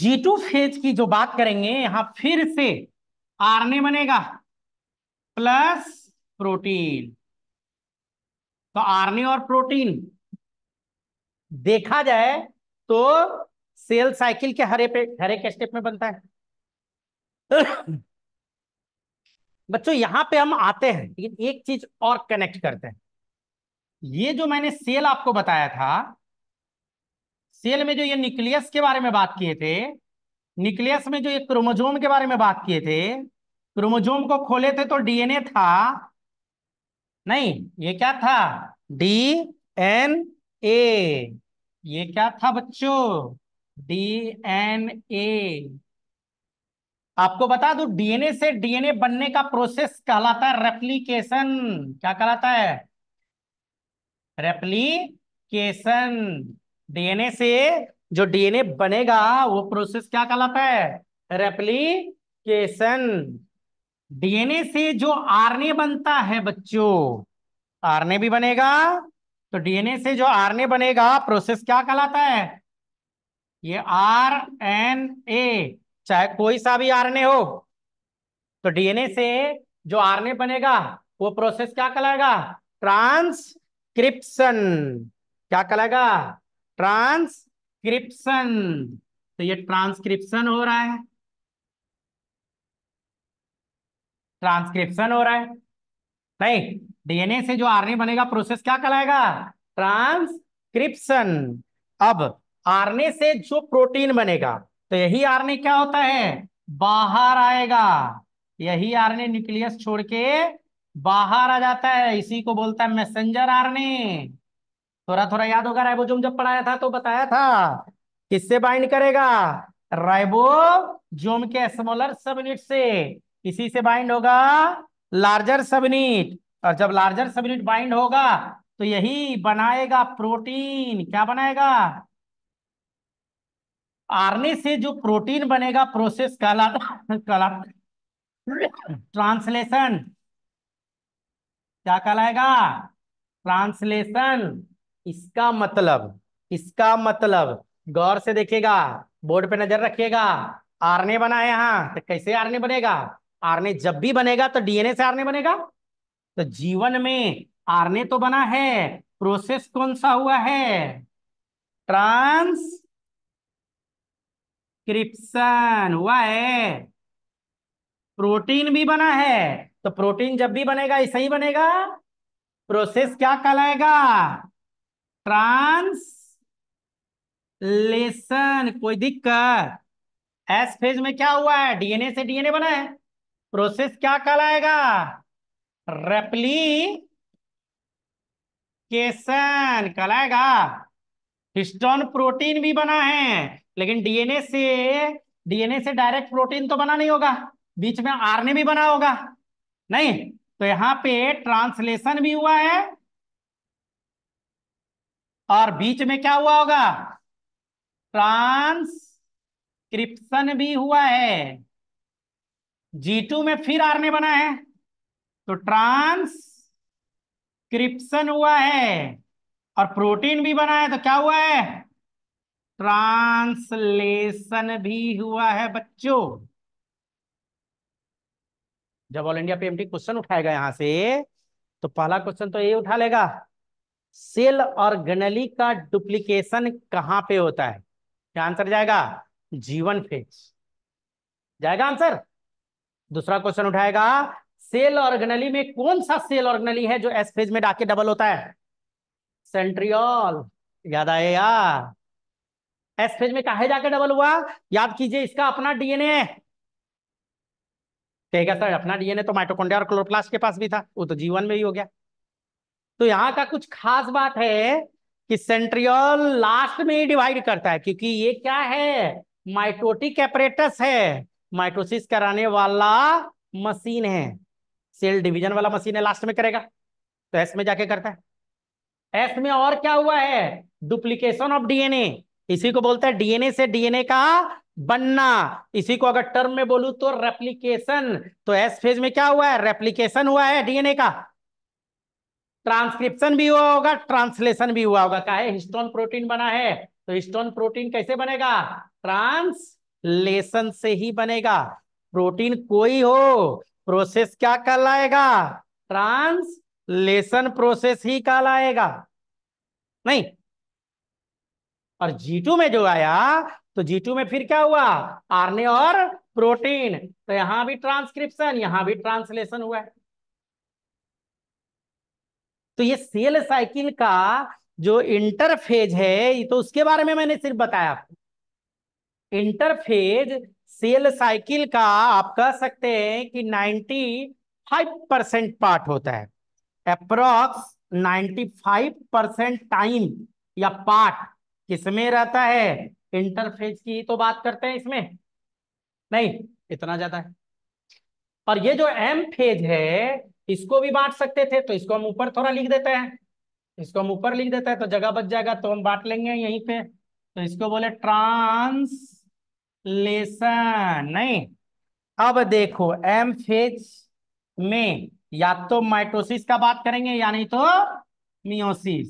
A: जी टू फेज की जो बात करेंगे यहां फिर से आरने बनेगा प्लस प्रोटीन तो आरएनए और प्रोटीन देखा जाए तो सेल साइकिल के हरे पे हरे के स्टेप में बनता है बच्चों यहां पे हम आते हैं लेकिन एक चीज और कनेक्ट करते हैं ये जो मैंने सेल आपको बताया था सेल में जो ये न्यूक्लियस के बारे में बात किए थे न्यूक्लियस में जो ये क्रोमोजोम के बारे में बात किए थे क्रोमोजोम को खोले थे तो डीएनए था नहीं ये क्या था डी एन ए ये क्या था बच्चों डी एन ए आपको बता दू डीएनए से डीएनए बनने का प्रोसेस कहलाता है रेप्लीकेशन क्या कहलाता है रेप्लीकेशन डीएनए से जो डीएनए बनेगा वो प्रोसेस क्या कहलाता है रेप्लीकेशन डीएनए से जो आरएनए बनता है बच्चों आरएनए भी बनेगा तो डीएनए से जो आरएनए बनेगा प्रोसेस क्या कहलाता है ये आर एन ए चाहे कोई सा भी आरएनए हो तो डीएनए से जो आरएनए बनेगा वो प्रोसेस क्या कहलाएगा ट्रांसक्रिप्शन क्या कहलाएगा ट्रांसक्रिप्शन तो ये ट्रांसक्रिप्शन हो रहा है ट्रांसक्रिप्शन हो रहा है नहीं डीएनए से जो आरएनए बनेगा प्रोसेस क्या कहलाएगा ट्रांसक्रिप्शन अब आरएनए से जो प्रोटीन बनेगा तो यही आरएनए क्या होता है बाहर आएगा यही आरएनए न्यूक्लियस छोड़ के बाहर आ जाता है इसी को बोलता है मैसेंजर आरएनए थोड़ा थोड़ा याद होगा राइबोजोम जब पढ़ाया था तो बताया था किससे बाइंड करेगा राइबोजोम के स्मॉलर सब यूनिट से किसी से बाइंड होगा लार्जर सबनिट और जब लार्जर सबनिट बाइंड होगा तो यही बनाएगा प्रोटीन क्या बनाएगा आरने से जो प्रोटीन बनेगा प्रोसेस कहलाता ट्रांसलेशन क्या कहलाएगा ट्रांसलेशन इसका मतलब इसका मतलब गौर से देखिएगा बोर्ड पे नजर रखिएगा आरने बना है हाँ, तो कैसे आरने बनेगा आरने जब भी बनेगा तो डीएनए से आरने बनेगा तो जीवन में आरने तो बना है प्रोसेस कौन सा हुआ है ट्रांसक्रिप्शन हुआ है प्रोटीन भी बना है तो प्रोटीन जब भी बनेगा ऐसा ही बनेगा प्रोसेस क्या कहलाएगा ट्रांसलेशन कोई दिक्कत एस फेज में क्या हुआ है डीएनए से डीएनए बना है प्रोसेस क्या कहलाएगा रेप्लीकेशन कहलाएगा हिस्टोन प्रोटीन भी बना है लेकिन डीएनए से डीएनए से डायरेक्ट प्रोटीन तो बना नहीं होगा बीच में आरने भी बना होगा नहीं तो यहां पे ट्रांसलेशन भी हुआ है और बीच में क्या हुआ होगा ट्रांसक्रिप्शन भी हुआ है जी टू में फिर आरने बना है तो ट्रांसक्रिप्शन हुआ है और प्रोटीन भी बना है तो क्या हुआ है ट्रांसलेशन भी हुआ है बच्चों जब ऑल इंडिया पीएमटी क्वेश्चन उठाएगा यहां से तो पहला क्वेश्चन तो ये उठा लेगा सेल और गनली का डुप्लीकेशन कहां पे होता है क्या आंसर जाएगा जीवन फेज जाएगा आंसर दूसरा क्वेश्चन उठाएगा सेल ऑर्गेनली में कौन सा सेल ऑर्गेनली है जो एस फेज में डाके डबल होता है सेंट्रियल याद आए यार एस फेज में काहे जाके डबल हुआ याद कीजिए इसका अपना डीएनए है कहेगा सर अपना डीएनए तो माइटोकॉन्ड्रिया और क्लोरोप्लास्ट के पास भी था वो तो जीवन में ही हो गया तो यहाँ का कुछ खास बात है कि सेंट्रियल लास्ट में ही डिवाइड करता है क्योंकि ये क्या है माइटोटिक एपरेटस है माइटोसिस कराने वाला मशीन है सेल डिवीजन वाला मशीन है लास्ट में करेगा तो एस में जाके करता है एस में और क्या हुआ है डुप्लीकेशन ऑफ डीएनए इसी को बोलता है डीएनए से डीएनए का बनना इसी को अगर टर्म में बोलू तो रेप्लीकेशन तो एस फेज में क्या हुआ है रेप्लीकेशन हुआ है डीएनए का ट्रांसक्रिप्शन भी हुआ होगा ट्रांसलेशन भी हुआ होगा क्या है हिस्टोन प्रोटीन बना है तो हिस्टोन प्रोटीन कैसे बनेगा ट्रांस लेसन से ही बनेगा प्रोटीन कोई हो प्रोसेस क्या कहलाएगा ट्रांसलेशन प्रोसेस ही कहलाएगा नहीं और टू में जो आया तो टू में फिर क्या हुआ आरने और प्रोटीन तो यहां भी ट्रांसक्रिप्शन यहां भी ट्रांसलेशन हुआ है तो ये सेल साइकिल का जो इंटरफेज है ये तो उसके बारे में मैंने सिर्फ बताया आपको इंटरफेज सेल साइकिल का आप कह सकते हैं कि 95 परसेंट पार्ट होता है अप्रॉक्स 95 परसेंट टाइम या पार्ट किसमें रहता है इंटरफेज की तो बात करते हैं इसमें नहीं इतना ज्यादा है और ये जो एम फेज है इसको भी बांट सकते थे तो इसको हम ऊपर थोड़ा लिख देते हैं इसको हम ऊपर लिख देते हैं तो जगह बच जाएगा तो हम बांट लेंगे यहीं पे तो इसको बोले ट्रांस लेसन नहीं अब देखो एम फेज में या तो माइटोसिस का बात करेंगे या नहीं तो मियोसिस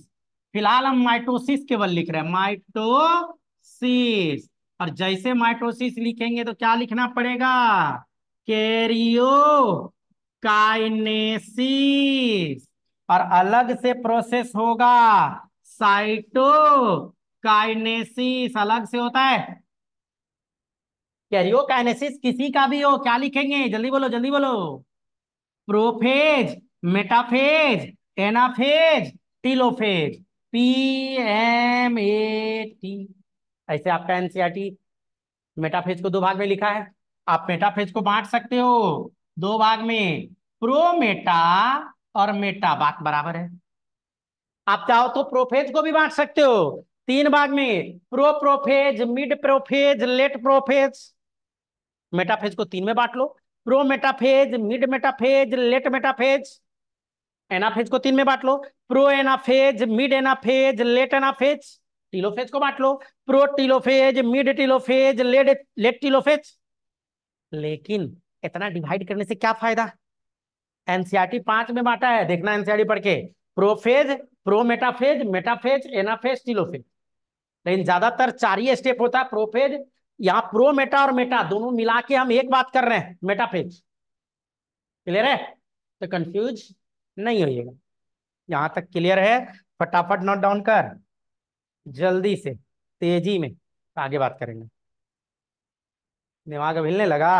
A: फिलहाल हम माइटोसिस केवल लिख रहे हैं माइटोसिस और जैसे माइटोसिस लिखेंगे तो क्या लिखना पड़ेगा कैरियो काइनेसिस और अलग से प्रोसेस होगा साइटो काइनेसिस अलग से होता है कैरियोकाइनेसिस किसी का भी हो क्या लिखेंगे जल्दी बोलो जल्दी बोलो prophase metaphase anaphase telophase P M A T ऐसे आपका एनसीईआरटी मेटाफेज को दो भाग में लिखा है आप मेटाफेज को बांट सकते हो दो भाग में प्रोमेटा और मेटा बात बराबर है आप चाहो तो प्रोफेज को भी बांट सकते हो तीन भाग में pro prophase mid prophase late prophase metaphase को तीन में बांट लो pro metaphase mid metaphase late metaphase anaphase को तीन में बांट लो pro anaphase mid anaphase late anaphase telophase को बांट लो pro telophase mid telophase late late telophase लेकिन इतना डिवाइड करने से क्या फायदा एनसीआरटी e पांच में बांटा है देखना एनसीआरटी e पढ़ के prophase pro metaphase metaphase anaphase telophase लेकिन ज्यादातर चार ही स्टेप होता है प्रोफेज यहां प्रो मेटा और मेटा दोनों मिला के हम एक बात कर रहे हैं मेटाफेज क्लियर है तो कंफ्यूज नहीं होइएगा यहां तक क्लियर है फटाफट नोट डाउन कर जल्दी से तेजी में आगे बात करेंगे दिमाग हिलने लगा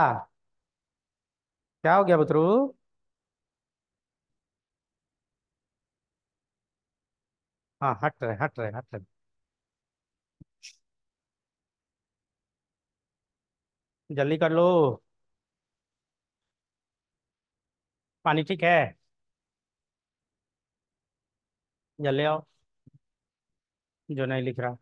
A: क्या हो गया बुतरू हाँ हट रहे हट रहे हट रहे जल्दी कर लो पानी ठीक है जल्दी आओ जो नहीं लिख रहा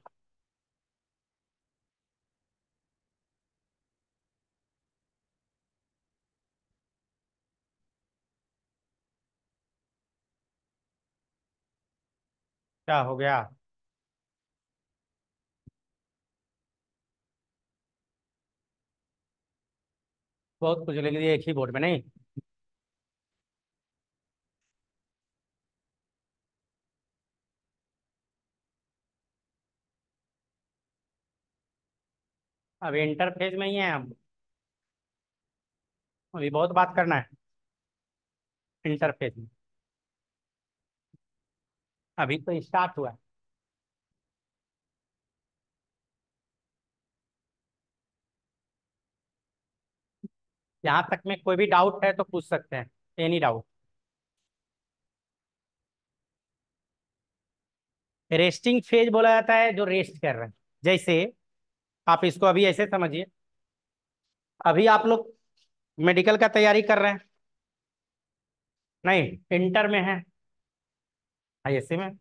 A: क्या हो गया बहुत कुछ लिख दिया एक ही बोर्ड में नहीं अभी इंटरफेस में ही है अब अभी बहुत बात करना है इंटरफेस में अभी तो स्टार्ट हुआ है यहाँ तक में कोई भी डाउट है तो पूछ सकते हैं एनी डाउट रेस्टिंग फेज बोला जाता है जो रेस्ट कर रहे हैं जैसे आप इसको अभी ऐसे समझिए अभी आप लोग मेडिकल का तैयारी कर रहे हैं नहीं इंटर में है आईएससी हाँ, में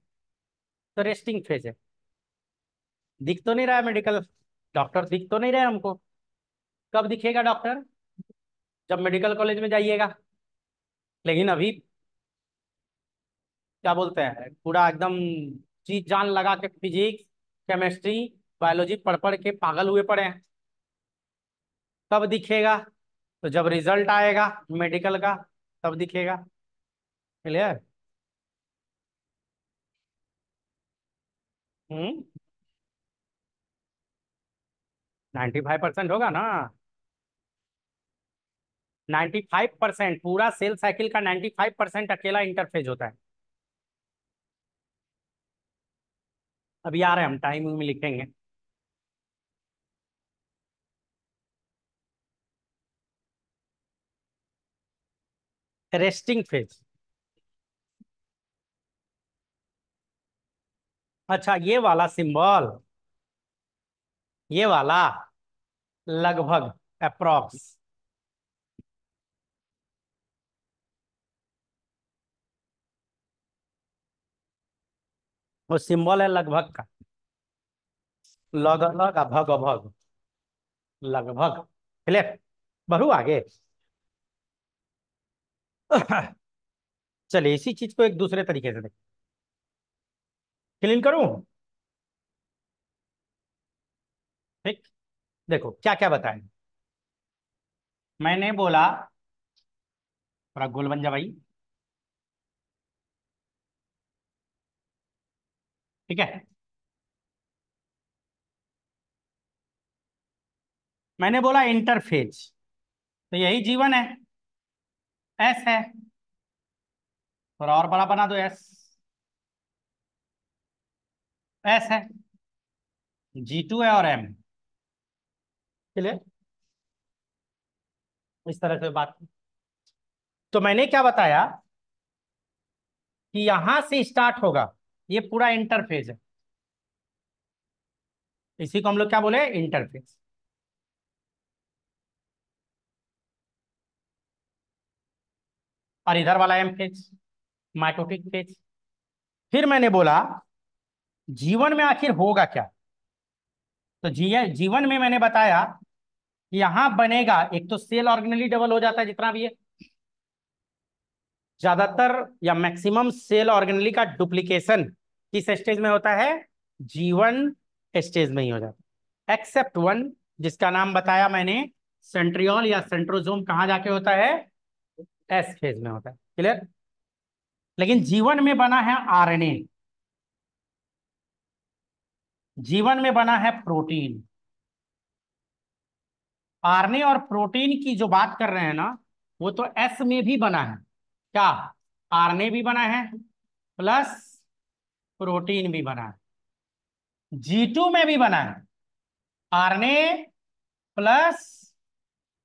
A: तो रेस्टिंग फेज है दिख तो नहीं रहा है मेडिकल डॉक्टर दिख तो नहीं रहे हमको कब दिखेगा डॉक्टर जब मेडिकल कॉलेज में जाइएगा लेकिन अभी क्या बोलते हैं पूरा एकदम चीज जान लगा के फिजिक्स केमिस्ट्री बायोलॉजी पढ़ पढ़ के पागल हुए पड़े हैं तब दिखेगा तो जब रिजल्ट आएगा मेडिकल का तब दिखेगा clear hmm ninety five percent होगा ना 95 परसेंट पूरा सेल साइकिल का 95 परसेंट अकेला इंटरफेज होता है अभी आ रहे हैं हम टाइम में लिखेंगे रेस्टिंग फेज अच्छा ये वाला सिंबल ये वाला लगभग अप्रॉक्स वो सिंबल है लगभग का लग हम्म। लग भग भग लगभग क्लियर बढ़ू आगे चलिए इसी चीज को एक दूसरे तरीके से देख क्लीन करूं ठीक देखो क्या क्या बताया मैंने बोला थोड़ा गोल बन जा भाई ठीक है मैंने बोला इंटरफेज तो यही जीवन है एस है और और बड़ा बना दो एस एस है जी टू है और एम क्लियर इस तरह से बात तो मैंने क्या बताया कि यहां से स्टार्ट होगा ये पूरा इंटरफेज है इसी को हम लोग क्या बोले इंटरफेस और इधर वाला एम फेज माइटोटिक फेज फिर मैंने बोला जीवन में आखिर होगा क्या तो जी, जीवन में मैंने बताया कि यहां बनेगा एक तो सेल ऑर्गेनली डबल हो जाता है जितना भी है ज्यादातर या मैक्सिमम सेल ऑर्गेनली का डुप्लीकेशन किस स्टेज में होता है जीवन स्टेज में ही हो जाता है एक्सेप्ट वन जिसका नाम बताया मैंने सेंट्रियोल या सेंट्रोजोम कहा जाके होता है एस फेज में होता है क्लियर लेकिन जीवन में बना है आरएनए जीवन में बना है प्रोटीन आरएनए और प्रोटीन की जो बात कर रहे हैं ना वो तो एस में भी बना है क्या आरएनए भी बना है प्लस प्रोटीन भी बना है जी टू में भी बना है आरएनए प्लस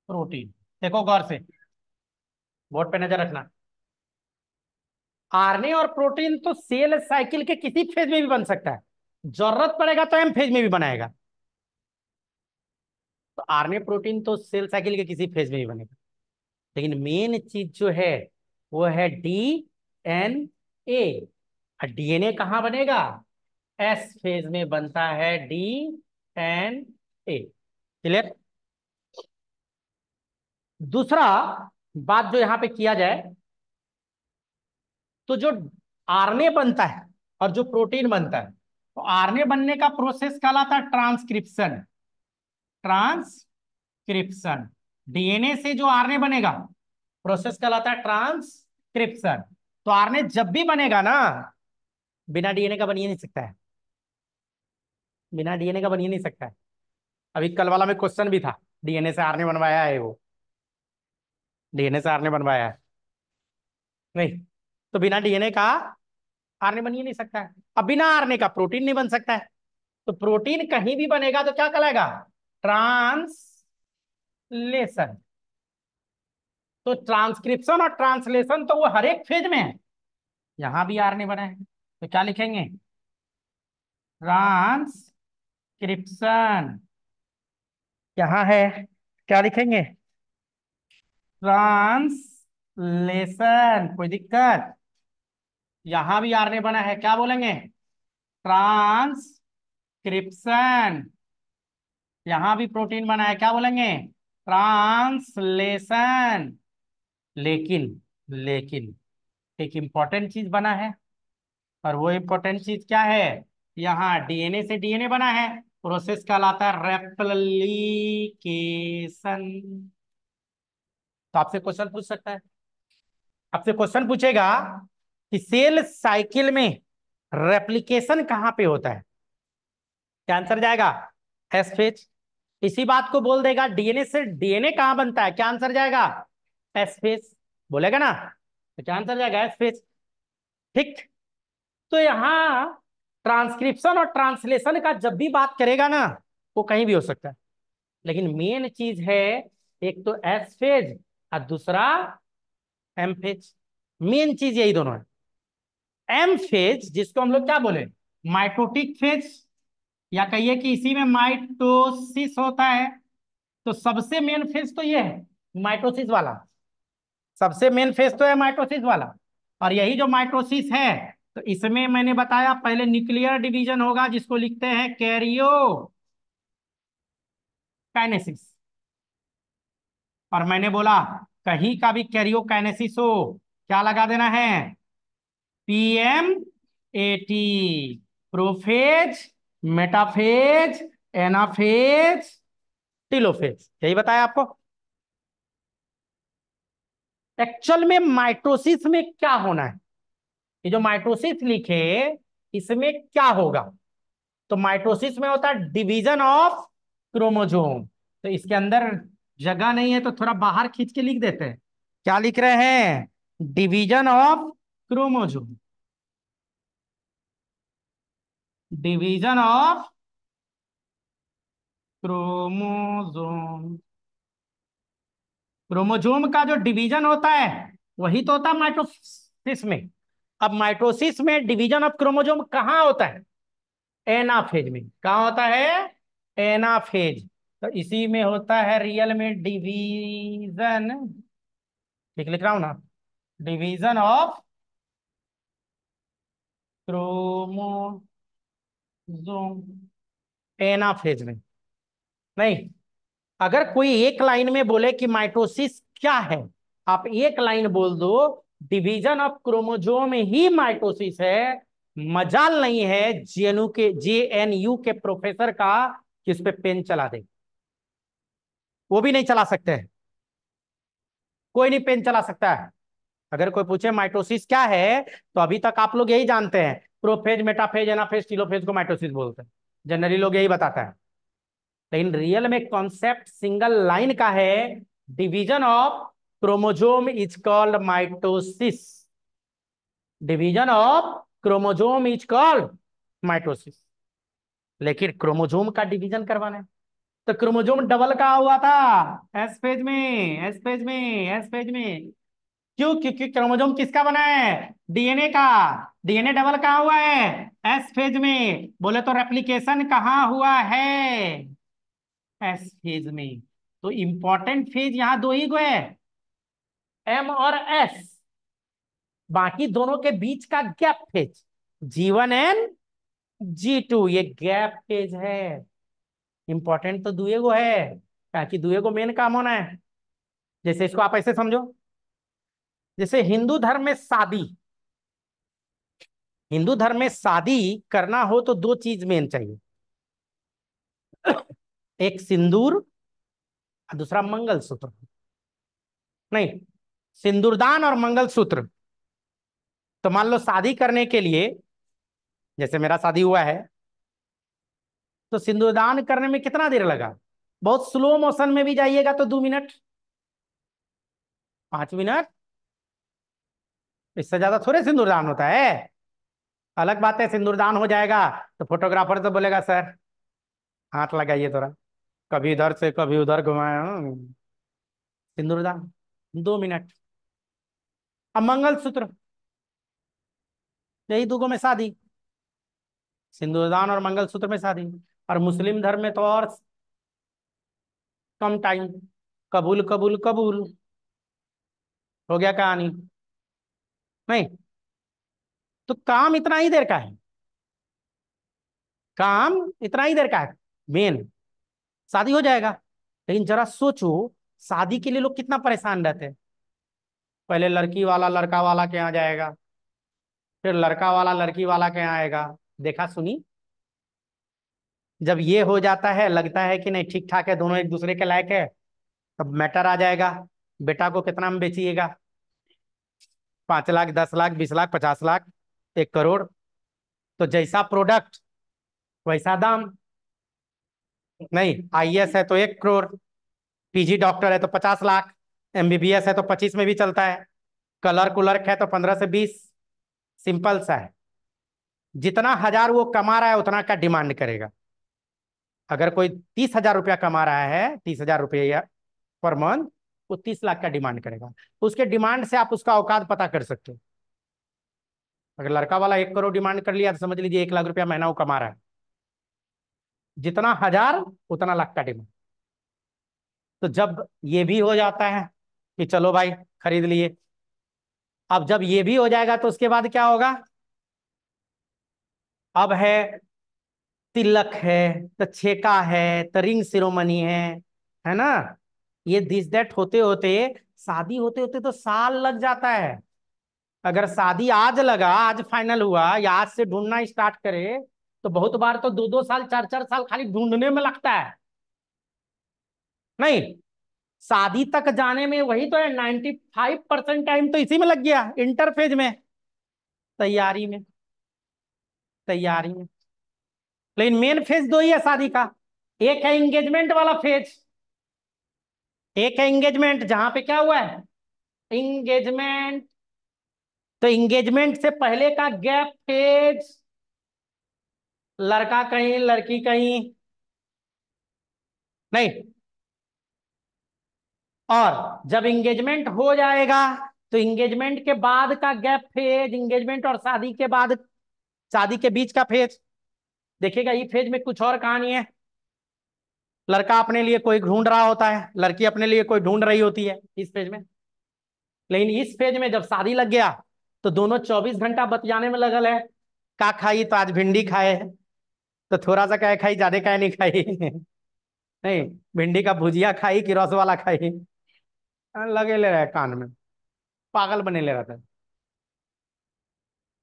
A: प्रोटीन देखो गौर से बोर्ड पे नजर रखना आरएनए और प्रोटीन तो सेल साइकिल के किसी फेज में भी बन सकता है जरूरत पड़ेगा तो एम फेज में भी बनाएगा तो आरएनए प्रोटीन तो सेल साइकिल के किसी फेज में भी बनेगा लेकिन मेन चीज जो है वो है डी एन ए डीएनए कहाँ बनेगा एस फेज में बनता है डी एन ए क्लियर दूसरा बात जो यहां पे किया जाए तो जो आरने बनता है और जो प्रोटीन बनता है तो आरने बनने का प्रोसेस कहलाता है ट्रांसक्रिप्शन ट्रांसक्रिप्शन डीएनए से जो आरने बनेगा प्रोसेस कहलाता है ट्रांस ट्रिप्सन तो आरने जब भी बनेगा ना बिना डीएनए का बनिए नहीं सकता है बिना डीएनए का बनिए नहीं सकता है अभी कल वाला में क्वेश्चन भी था डीएनए से आर ने बनवाया है वो डीएनए से आर ने बनवाया है नहीं तो बिना डीएनए का आरने बन ही नहीं सकता है अब बिना आरने का प्रोटीन नहीं बन सकता है तो प्रोटीन कहीं भी बनेगा तो क्या कहलाएगा ट्रांसलेशन तो ट्रांसक्रिप्शन और ट्रांसलेशन तो वो हर एक फेज में है यहां भी आर नहीं बना है तो क्या लिखेंगे ट्रांसक्रिप्शन यहां है क्या लिखेंगे ट्रांसलेशन कोई दिक्कत यहां भी आर नहीं बना है क्या बोलेंगे ट्रांसक्रिप्शन यहां भी प्रोटीन बना है क्या बोलेंगे ट्रांसलेशन लेकिन लेकिन एक इंपॉर्टेंट चीज बना है और वो इम्पोर्टेंट चीज क्या है यहाँ डीएनए से डीएनए बना है प्रोसेस कहलाता है रेप्लिकेशन तो आपसे क्वेश्चन पूछ सकता है आपसे क्वेश्चन पूछेगा कि सेल साइकिल में रेप्लिकेशन कहाँ पे होता है क्या आंसर जाएगा एस फेज इसी बात को बोल देगा डीएनए से डीएनए कहां बनता है क्या आंसर जाएगा एसफिस बोलेगा ना तो क्या आंसर जाएगा एसफिस ठीक तो यहाँ ट्रांसक्रिप्शन और ट्रांसलेशन का जब भी बात करेगा ना वो कहीं भी हो सकता है लेकिन मेन चीज है एक तो एस फेज और दूसरा एम फेज मेन चीज यही दोनों है एम फेज जिसको हम लोग क्या बोले माइटोटिक फेज या कहिए कि इसी में माइटोसिस होता है तो सबसे मेन फेज तो ये है माइटोसिस वाला सबसे मेन फेज तो है माइटोसिस वाला और यही जो माइटोसिस है तो इसमें मैंने बताया पहले न्यूक्लियर डिवीजन होगा जिसको लिखते हैं कैरियो काइनेसिस और मैंने बोला कहीं का भी कैरियो काइनेसिस हो क्या लगा देना है PM AT prophase metaphase anaphase telophase यही बताया आपको एक्चुअल में माइटोसिस में क्या होना है ये जो माइटोसिस लिखे इसमें क्या होगा तो माइटोसिस में होता है डिवीजन ऑफ क्रोमोजोम तो इसके अंदर जगह नहीं है तो थोड़ा बाहर खींच के लिख देते हैं क्या लिख रहे हैं division of chromosome division of chromosome chromosome का जो डिवीजन होता है वही तो होता है माइटोसिस में अब माइटोसिस में डिवीजन ऑफ क्रोमोजोम कहाँ होता है एनाफेज में कहा होता है एनाफेज तो इसी में होता है रियल में डिवीजन ठीक लिख रहा हूं ना डिवीजन ऑफ क्रोमोजोम एनाफेज में नहीं अगर कोई एक लाइन में बोले कि माइटोसिस क्या है आप एक लाइन बोल दो डिवीजन ऑफ क्रोमोजोम ही माइटोसिस है मजाल नहीं है जेएनयू के जेएनयू के प्रोफेसर का कि पे पेन चला दे वो भी नहीं चला सकते हैं कोई नहीं पेन चला सकता है अगर कोई पूछे माइटोसिस क्या है तो अभी तक आप लोग यही जानते हैं प्रोफेज मेटाफेज एनाफेज टीलोफेज को माइटोसिस बोलते हैं जनरली लोग यही बताता है लेकिन तो रियल में कॉन्सेप्ट सिंगल लाइन का है division of chromosome is called mitosis division of chromosome is called mitosis लेकिन क्रोमोजोम का डिवीजन करवाना है तो क्रोमोजोम डबल का हुआ था एस फेज में एस फेज में एस फेज में क्यों क्योंकि क्रोमोजोम किसका बना है डीएनए का डीएनए डबल कहा हुआ है एस फेज में बोले तो रेप्लीकेशन कहा हुआ है एस फेज में तो इंपॉर्टेंट फेज यहां दो ही है एम और एस बाकी दोनों के बीच का gap phase G one and G two ये गैप फेज है इंपॉर्टेंट तो दुए को है ताकि दुए को मेन काम होना है जैसे इसको आप ऐसे समझो जैसे हिंदू धर्म में शादी हिंदू धर्म में शादी करना हो तो दो चीज मेन चाहिए एक सिंदूर दूसरा मंगलसूत्र नहीं सिंदूरदान और मंगलसूत्र तो मान लो शादी करने के लिए जैसे मेरा शादी हुआ है तो सिंदूरदान करने में कितना देर लगा बहुत स्लो मोशन में भी जाइएगा तो दो मिनट पांच मिनट इससे ज्यादा थोड़े सिंदूरदान होता है अलग बात है सिंदूरदान हो जाएगा तो फोटोग्राफर तो बोलेगा सर हाथ लगाइए थोड़ा कभी इधर से कभी उधर घुमाया सिंदूरदान दो मिनट अब सूत्र यही दुगो में शादी सिंदूरदान और मंगलसूत्र में शादी और मुस्लिम धर्म में तो और कम टाइम कबूल कबूल कबूल हो गया कहानी नहीं तो काम इतना ही देर का है काम इतना ही देर का है मेन शादी हो जाएगा लेकिन जरा सोचो शादी के लिए लोग कितना परेशान रहते हैं पहले लड़की वाला लड़का वाला के यहाँ जाएगा फिर लड़का वाला लड़की वाला के यहाँ आएगा देखा सुनी जब ये हो जाता है लगता है कि नहीं ठीक ठाक है दोनों एक दूसरे के लायक है तब मैटर आ जाएगा बेटा को कितना में बेचिएगा पांच लाख दस लाख बीस लाख पचास लाख एक करोड़ तो जैसा प्रोडक्ट वैसा दाम नहीं आई है तो एक करोड़ पीजी डॉक्टर है तो पचास लाख एमबीबीएस है तो पच्चीस में भी चलता है कलर कुलर है तो पंद्रह से बीस सिंपल सा है जितना हजार वो कमा रहा है उतना का डिमांड करेगा अगर कोई तीस हजार रुपया कमा रहा है तीस हजार रुपया पर मंथ वो तीस लाख का डिमांड करेगा उसके डिमांड से आप उसका औकात पता कर सकते हो अगर लड़का वाला एक करोड़ डिमांड कर लिया तो समझ लीजिए एक लाख रुपया महीना वो कमा रहा है जितना हजार उतना लाख का डिमांड तो जब ये भी हो जाता है कि चलो भाई खरीद लिए अब जब ये भी हो जाएगा तो उसके बाद क्या होगा अब है तिलक है तो छेका है तो रिंग सिरोमनी है है ना ये दिस दैट होते होते शादी होते होते तो साल लग जाता है अगर शादी आज लगा आज फाइनल हुआ या आज से ढूंढना स्टार्ट करे तो बहुत बार तो दो दो साल चार चार साल खाली ढूंढने में लगता है नहीं शादी तक जाने में वही तो है नाइन्टी फाइव परसेंट टाइम तो इसी में लग गया इंटरफेज में तैयारी में तैयारी में लेकिन मेन फेज दो ही है शादी का एक है एंगेजमेंट वाला फेज एक है एंगेजमेंट जहां पे क्या हुआ है एंगेजमेंट तो एंगेजमेंट से पहले का गैप फेज लड़का कहीं लड़की कहीं नहीं और जब इंगेजमेंट हो जाएगा तो इंगेजमेंट के बाद का गैप फेज इंगेजमेंट और शादी के बाद शादी के बीच का फेज देखिएगा ये फेज में कुछ और कहानी है लड़का अपने लिए कोई ढूंढ रहा होता है लड़की अपने लिए कोई ढूंढ रही होती है इस फेज में लेकिन इस फेज में जब शादी लग गया तो दोनों 24 घंटा बतियाने में लगल है का खाई तो आज भिंडी खाए है तो थोड़ा सा क्या खाई ज्यादा क्या नहीं खाई <laughs> नहीं भिंडी का भुजिया खाई कि रस वाला खाई हाँ, लगे ले रहा है कान में पागल बने ले रहा है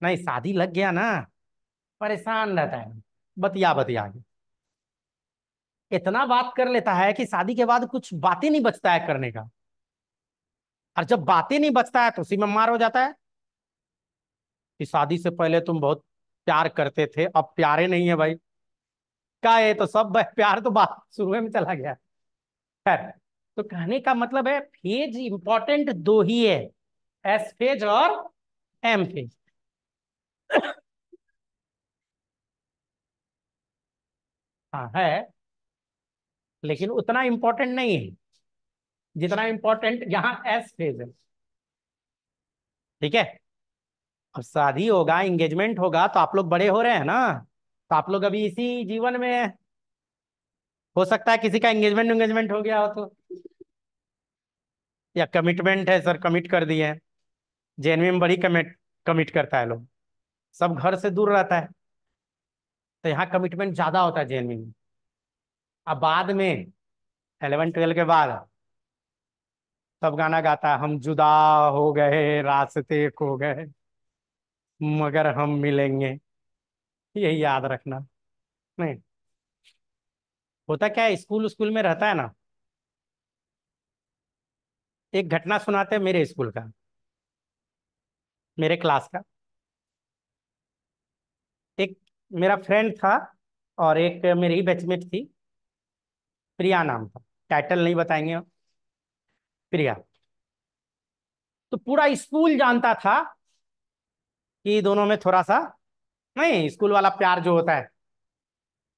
A: नहीं शादी लग गया ना परेशान रहता है बतिया बतिया के इतना बात कर लेता है कि शादी के बाद कुछ बातें नहीं बचता है करने का और जब बातें नहीं बचता है तो उसी में मार हो जाता है कि शादी से पहले तुम बहुत प्यार करते थे अब प्यारे नहीं है भाई का ये तो सब प्यार तो बात शुरू में चला गया खैर तो कहने का मतलब है फेज इंपॉर्टेंट दो ही है एस फेज और एम फेज हाँ है लेकिन उतना इंपॉर्टेंट नहीं है जितना इंपॉर्टेंट यहां एस फेज है ठीक है अब शादी होगा एंगेजमेंट होगा तो आप लोग बड़े हो रहे हैं ना तो आप लोग अभी इसी जीवन में हो सकता है किसी का एंगेजमेंट एंगेजमेंट हो गया हो तो या कमिटमेंट है सर कमिट कर दिए जेएनवी में बड़ी कमिट कमिट करता है लोग सब घर से दूर रहता है तो यहाँ कमिटमेंट ज्यादा होता है जेएनवी में अब बाद में एलेवन ट्वेल्व के बाद सब गाना गाता है हम जुदा हो गए रास्ते खो गए मगर हम मिलेंगे यही याद रखना नहीं होता क्या है स्कूल स्कूल में रहता है ना एक घटना सुनाते हैं मेरे स्कूल का मेरे क्लास का एक मेरा फ्रेंड था और एक मेरी बैचमेट थी प्रिया नाम था टाइटल नहीं बताएंगे प्रिया तो पूरा स्कूल जानता था कि दोनों में थोड़ा सा नहीं स्कूल वाला प्यार जो होता है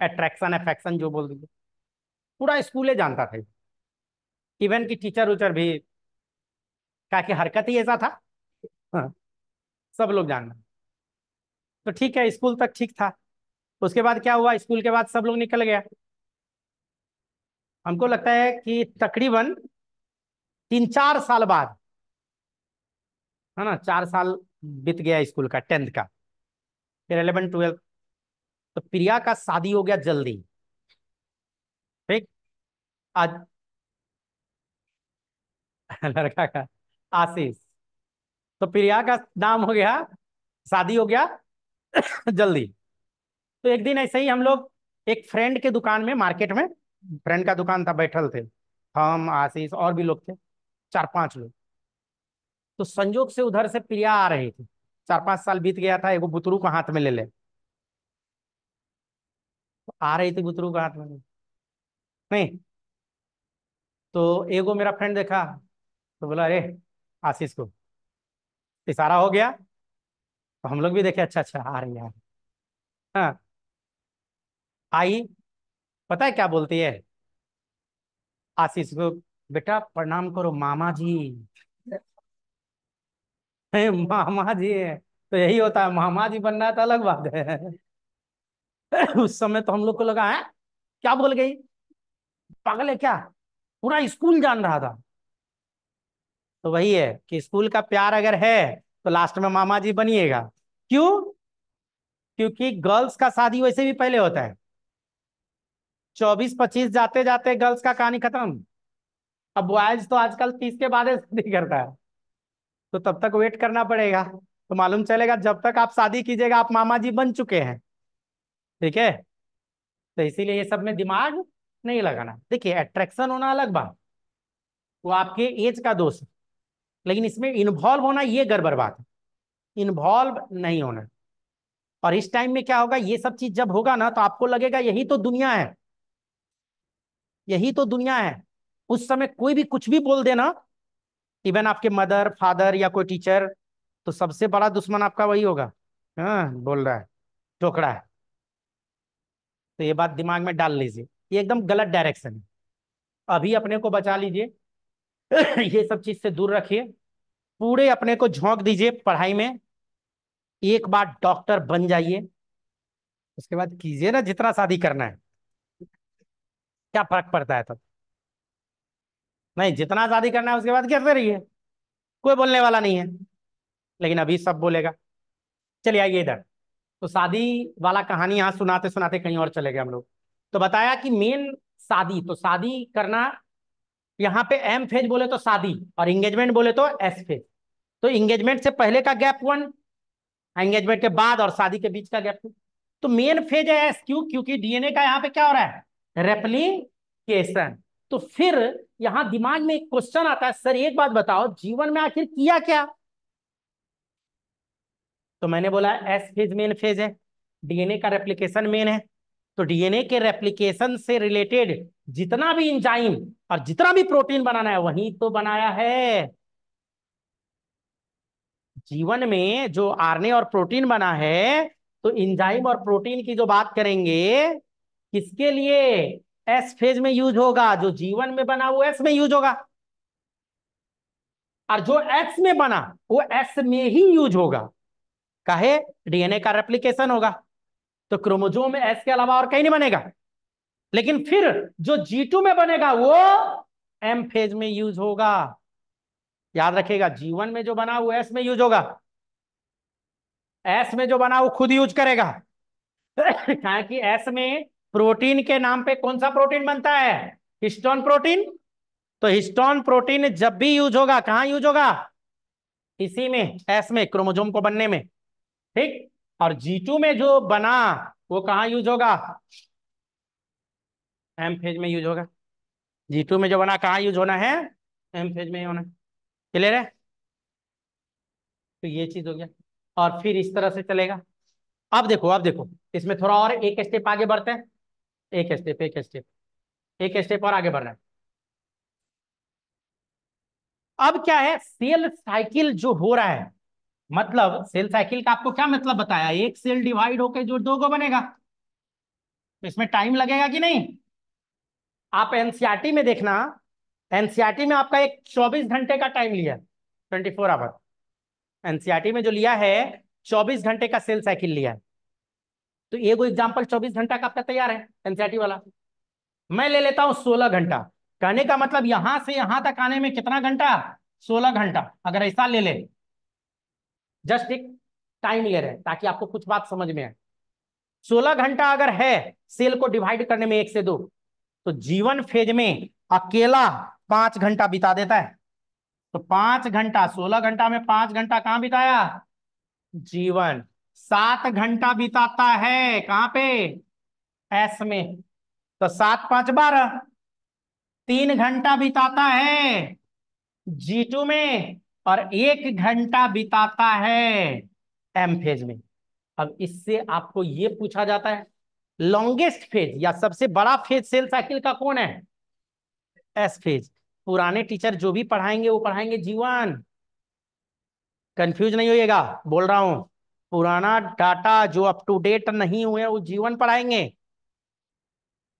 A: अट्रैक्शन अफेक्शन जो बोल दीजिए पूरा स्कूल ही जानता था इवन की टीचर उचर भी का कि हरकत ही ऐसा था हाँ, सब लोग जानना तो ठीक है स्कूल तक ठीक था उसके बाद क्या हुआ स्कूल के बाद सब लोग निकल गया हमको लगता है कि तकरीबन तीन चार साल बाद है ना चार साल बीत गया स्कूल का टेंथ का फिर इलेवन ट्वेल्व तो प्रिया का शादी हो गया जल्दी ठीक आज <laughs> लड़का का आशीष तो प्रिया का नाम हो गया शादी हो गया <coughs> जल्दी तो एक दिन ऐसे ही हम लोग एक फ्रेंड के दुकान में मार्केट में फ्रेंड का दुकान था बैठल थे हम आशीष और भी लोग थे चार पांच लोग तो संजोग से उधर से प्रिया आ रही थी चार पांच साल बीत गया था एगो बुतरू को हाथ में ले ले आ रही थी बुतरू को हाथ में नहीं तो एगो मेरा फ्रेंड देखा तो बोला अरे आशीष को इशारा हो गया तो हम लोग भी देखे अच्छा अच्छा आ रही है हाँ। आई पता है क्या बोलती है आशीष को बेटा प्रणाम करो मामा जी मामा जी है तो यही होता है मामा जी बनना तो अलग बात है उस समय तो हम लोग को लगा है क्या बोल गई पागल है क्या पूरा स्कूल जान रहा था तो वही है कि स्कूल का प्यार अगर है तो लास्ट में मामा जी बनिएगा क्यों क्योंकि गर्ल्स का शादी वैसे भी पहले होता है चौबीस पच्चीस जाते जाते गर्ल्स का कहानी खत्म अब बॉयज तो आजकल तीस के बाद शादी करता है तो तब तक वेट करना पड़ेगा तो मालूम चलेगा जब तक आप शादी कीजिएगा आप मामा जी बन चुके हैं ठीक है तो इसीलिए ये सब में दिमाग नहीं लगाना देखिए अट्रैक्शन होना अलग बात वो आपके एज का दोष है लेकिन इसमें इन्वॉल्व होना ये गड़बड़ बात है इन्वॉल्व नहीं होना और इस टाइम में क्या होगा ये सब चीज जब होगा ना तो आपको लगेगा यही तो दुनिया है यही तो दुनिया है उस समय कोई भी कुछ भी बोल देना इवन आपके मदर फादर या कोई टीचर तो सबसे बड़ा दुश्मन आपका वही होगा हाँ बोल रहा है टोकड़ा है तो ये बात दिमाग में डाल लीजिए ये एकदम गलत डायरेक्शन है अभी अपने को बचा लीजिए <coughs> ये सब चीज से दूर रखिए पूरे अपने को झोंक दीजिए पढ़ाई में एक बार डॉक्टर बन जाइए उसके बाद कीजिए ना जितना शादी करना है क्या फर्क पड़ता है तब नहीं जितना शादी करना है उसके बाद करते रहिए कोई बोलने वाला नहीं है लेकिन अभी सब बोलेगा चलिए आइए इधर तो शादी वाला कहानी यहाँ सुनाते सुनाते कहीं और चले गए हम लोग तो बताया कि मेन शादी तो शादी करना यहाँ पे एम फेज बोले तो शादी और इंगेजमेंट बोले तो एस फेज तो इंगेजमेंट से पहले का गैप वन एंगेजमेंट के बाद और शादी के बीच का गैप टू तो मेन फेज है एस क्यू क्योंकि डीएनए का यहाँ पे क्या हो रहा है रेप्लीकेशन तो फिर यहां दिमाग में एक क्वेश्चन आता है सर एक बात बताओ जीवन में आखिर किया क्या तो मैंने बोला एस फेज मेन फेज है डीएनए का रेप्लीकेशन मेन है तो डीएनए के रेप्लीकेशन से रिलेटेड जितना भी इंजाइम और जितना भी प्रोटीन बनाना है वही तो बनाया है जीवन में जो आरने और प्रोटीन बना है तो इंजाइम और प्रोटीन की जो बात करेंगे किसके लिए एस फेज में यूज होगा जो जीवन में बना वो एस में यूज होगा और जो एक्स में बना वो एस में ही यूज होगा कहे डीएनए का रेप्लीकेशन होगा तो क्रोमोजोम में एस के अलावा और कहीं नहीं बनेगा लेकिन फिर जो जी टू में बनेगा वो एम फेज में यूज होगा याद रखेगा जीवन में जो बना वो एस में यूज होगा एस में जो बना वो खुद यूज करेगा ताकि <coughs> एस में प्रोटीन के नाम पे कौन सा प्रोटीन बनता है हिस्टोन प्रोटीन तो हिस्टोन प्रोटीन जब भी यूज होगा कहां यूज होगा इसी में एस में क्रोमोजोम को बनने में ठीक और टू में जो बना वो कहां यूज होगा एम फेज में यूज होगा टू में जो बना कहां यूज होना है एम फेज में होना क्लियर है तो ये चीज हो गया और फिर इस तरह से चलेगा अब देखो अब देखो इसमें थोड़ा और एक स्टेप आगे बढ़ते हैं एक स्टेप एक स्टेप एक स्टेप और आगे बढ़ रहा है अब क्या है सेल साइकिल जो हो रहा है मतलब सेल साइकिल का आपको क्या मतलब बताया एक सेल डिवाइड होकर जो दो को बनेगा तो इसमें टाइम लगेगा कि नहीं आप एनसीआरटी e में देखना एनसीआरटी e में आपका एक 24 घंटे का टाइम लिया ट्वेंटी फोर आवर एनसीआरटी में जो लिया है 24 घंटे का सेल साइकिल लिया है तो ये कोई एग्जाम्पल चौबीस घंटा का आपका तैयार है एनसीआरटी वाला मैं ले लेता हूं सोलह घंटा कहने का मतलब यहां से यहां तक आने में कितना घंटा सोलह घंटा अगर ऐसा ले ले जस्ट एक टाइम ले रहे ताकि आपको कुछ बात समझ में आए सोलह घंटा अगर है सेल को डिवाइड करने में एक से दो तो जीवन फेज में अकेला पांच घंटा बिता देता है तो पांच घंटा सोलह घंटा में पांच घंटा कहां बिताया जीवन सात घंटा बिताता है कहां पे एस में तो सात पांच बारह तीन घंटा बिताता है जी टू में और एक घंटा बिताता है एम फेज में अब इससे आपको ये पूछा जाता है लॉन्गेस्ट फेज या सबसे बड़ा फेज सेल साइकिल का कौन है एस फेज पुराने टीचर जो भी पढ़ाएंगे वो पढ़ाएंगे जीवन कंफ्यूज नहीं होइएगा बोल रहा हूं पुराना डाटा जो अप टू डेट नहीं हुए वो जीवन पढ़ाएंगे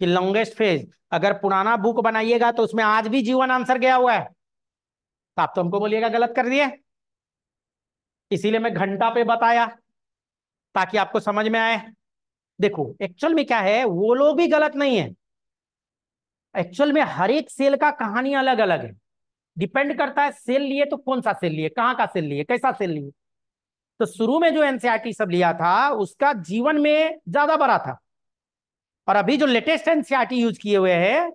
A: कि लॉन्गेस्ट फेज अगर पुराना बुक बनाइएगा तो उसमें आज भी जीवन आंसर गया हुआ है तो आप तो हमको बोलिएगा गलत कर दिए इसीलिए मैं घंटा पे बताया ताकि आपको समझ में आए देखो एक्चुअल में क्या है वो लोग भी गलत नहीं है एक्चुअल में हर एक सेल का कहानी अलग अलग है डिपेंड करता है सेल लिए तो कौन सा सेल लिए कहाँ का सेल लिए कैसा सेल लिए तो शुरू में जो एनसीआरटी e सब लिया था उसका जीवन में ज्यादा बड़ा था और अभी जो लेटेस्ट एनसीआरटी यूज किए हुए हैं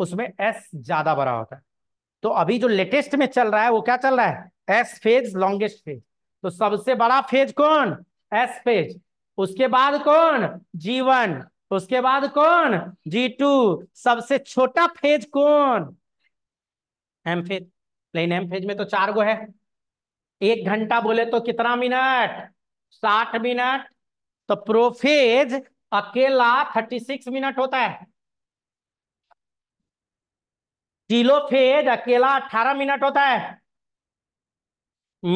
A: उसमें एस ज्यादा बड़ा होता है तो अभी जो लेटेस्ट में चल रहा है वो क्या चल रहा है एस फेज लॉन्गेस्ट फेज तो सबसे बड़ा फेज कौन एस फेज उसके बाद कौन जीवन उसके बाद कौन जी टू सबसे छोटा फेज कौन एम फेज लेकिन एम फेज में तो चार गो है एक घंटा बोले तो कितना मिनट साठ मिनट तो प्रोफेज अकेला थर्टी सिक्स मिनट होता है टीलोफेज अकेला अठारह मिनट होता है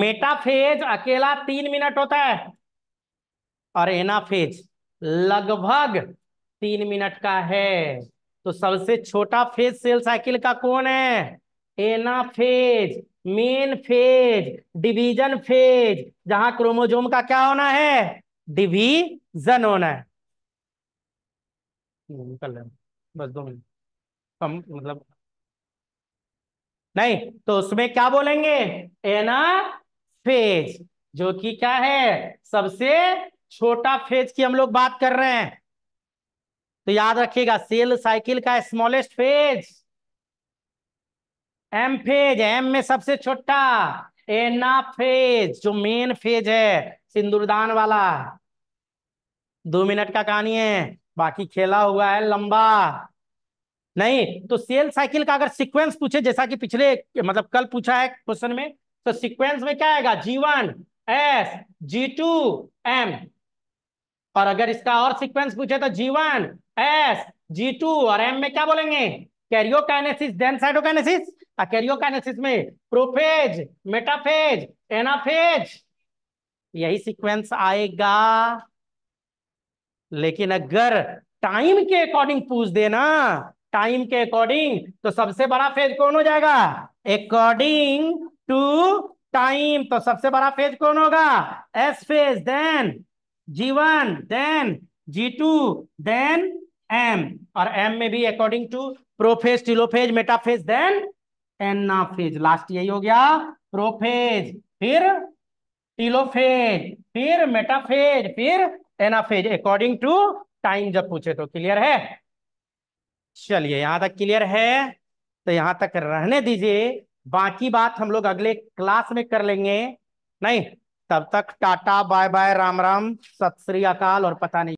A: मेटाफेज अकेला तीन मिनट होता है और एनाफेज लगभग तीन मिनट का है तो सबसे छोटा फेज सेल साइकिल का कौन है anaphase main phase division phase जहां क्रोमोजोम का क्या होना है डिवीजन होना है निकल बस दो मिनट हम मतलब नहीं तो उसमें क्या बोलेंगे एना फेज जो कि क्या है सबसे छोटा फेज की हम लोग बात कर रहे हैं तो याद रखिएगा सेल साइकिल का smallest phase M phase M में सबसे छोटा एना फेज जो मेन फेज है सिंदूरदान वाला दो मिनट का कहानी है बाकी खेला हुआ है लंबा नहीं तो सेल साइकिल का अगर सीक्वेंस पूछे जैसा कि पिछले मतलब कल पूछा है क्वेश्चन में तो सीक्वेंस में क्या आएगा G one S G two M और अगर इसका और सीक्वेंस पूछे तो G one S G two और एम में क्या बोलेंगे कैरियोकाइनेसिस देन साइटोकाइनेसिस अकेरियोकाइनेसिस में प्रोफेज मेटाफेज एनाफेज यही सीक्वेंस आएगा लेकिन अगर टाइम के अकॉर्डिंग पूछ देना टाइम के अकॉर्डिंग तो सबसे बड़ा फेज कौन हो जाएगा अकॉर्डिंग टू टाइम तो सबसे बड़ा फेज कौन होगा S phase then G one then G two then M और एम में भी according to prophase telophase metaphase then anaphase last यही हो गया प्रोफेज फिर टीलोफेज फिर मेटाफेज फिर एनाफेज अकॉर्डिंग टू टाइम जब पूछे तो क्लियर है चलिए यहां तक क्लियर है तो यहां तक रहने दीजिए बाकी बात हम लोग अगले क्लास में कर लेंगे नहीं तब तक टाटा बाय बाय राम राम सत श्री अकाल और पता नहीं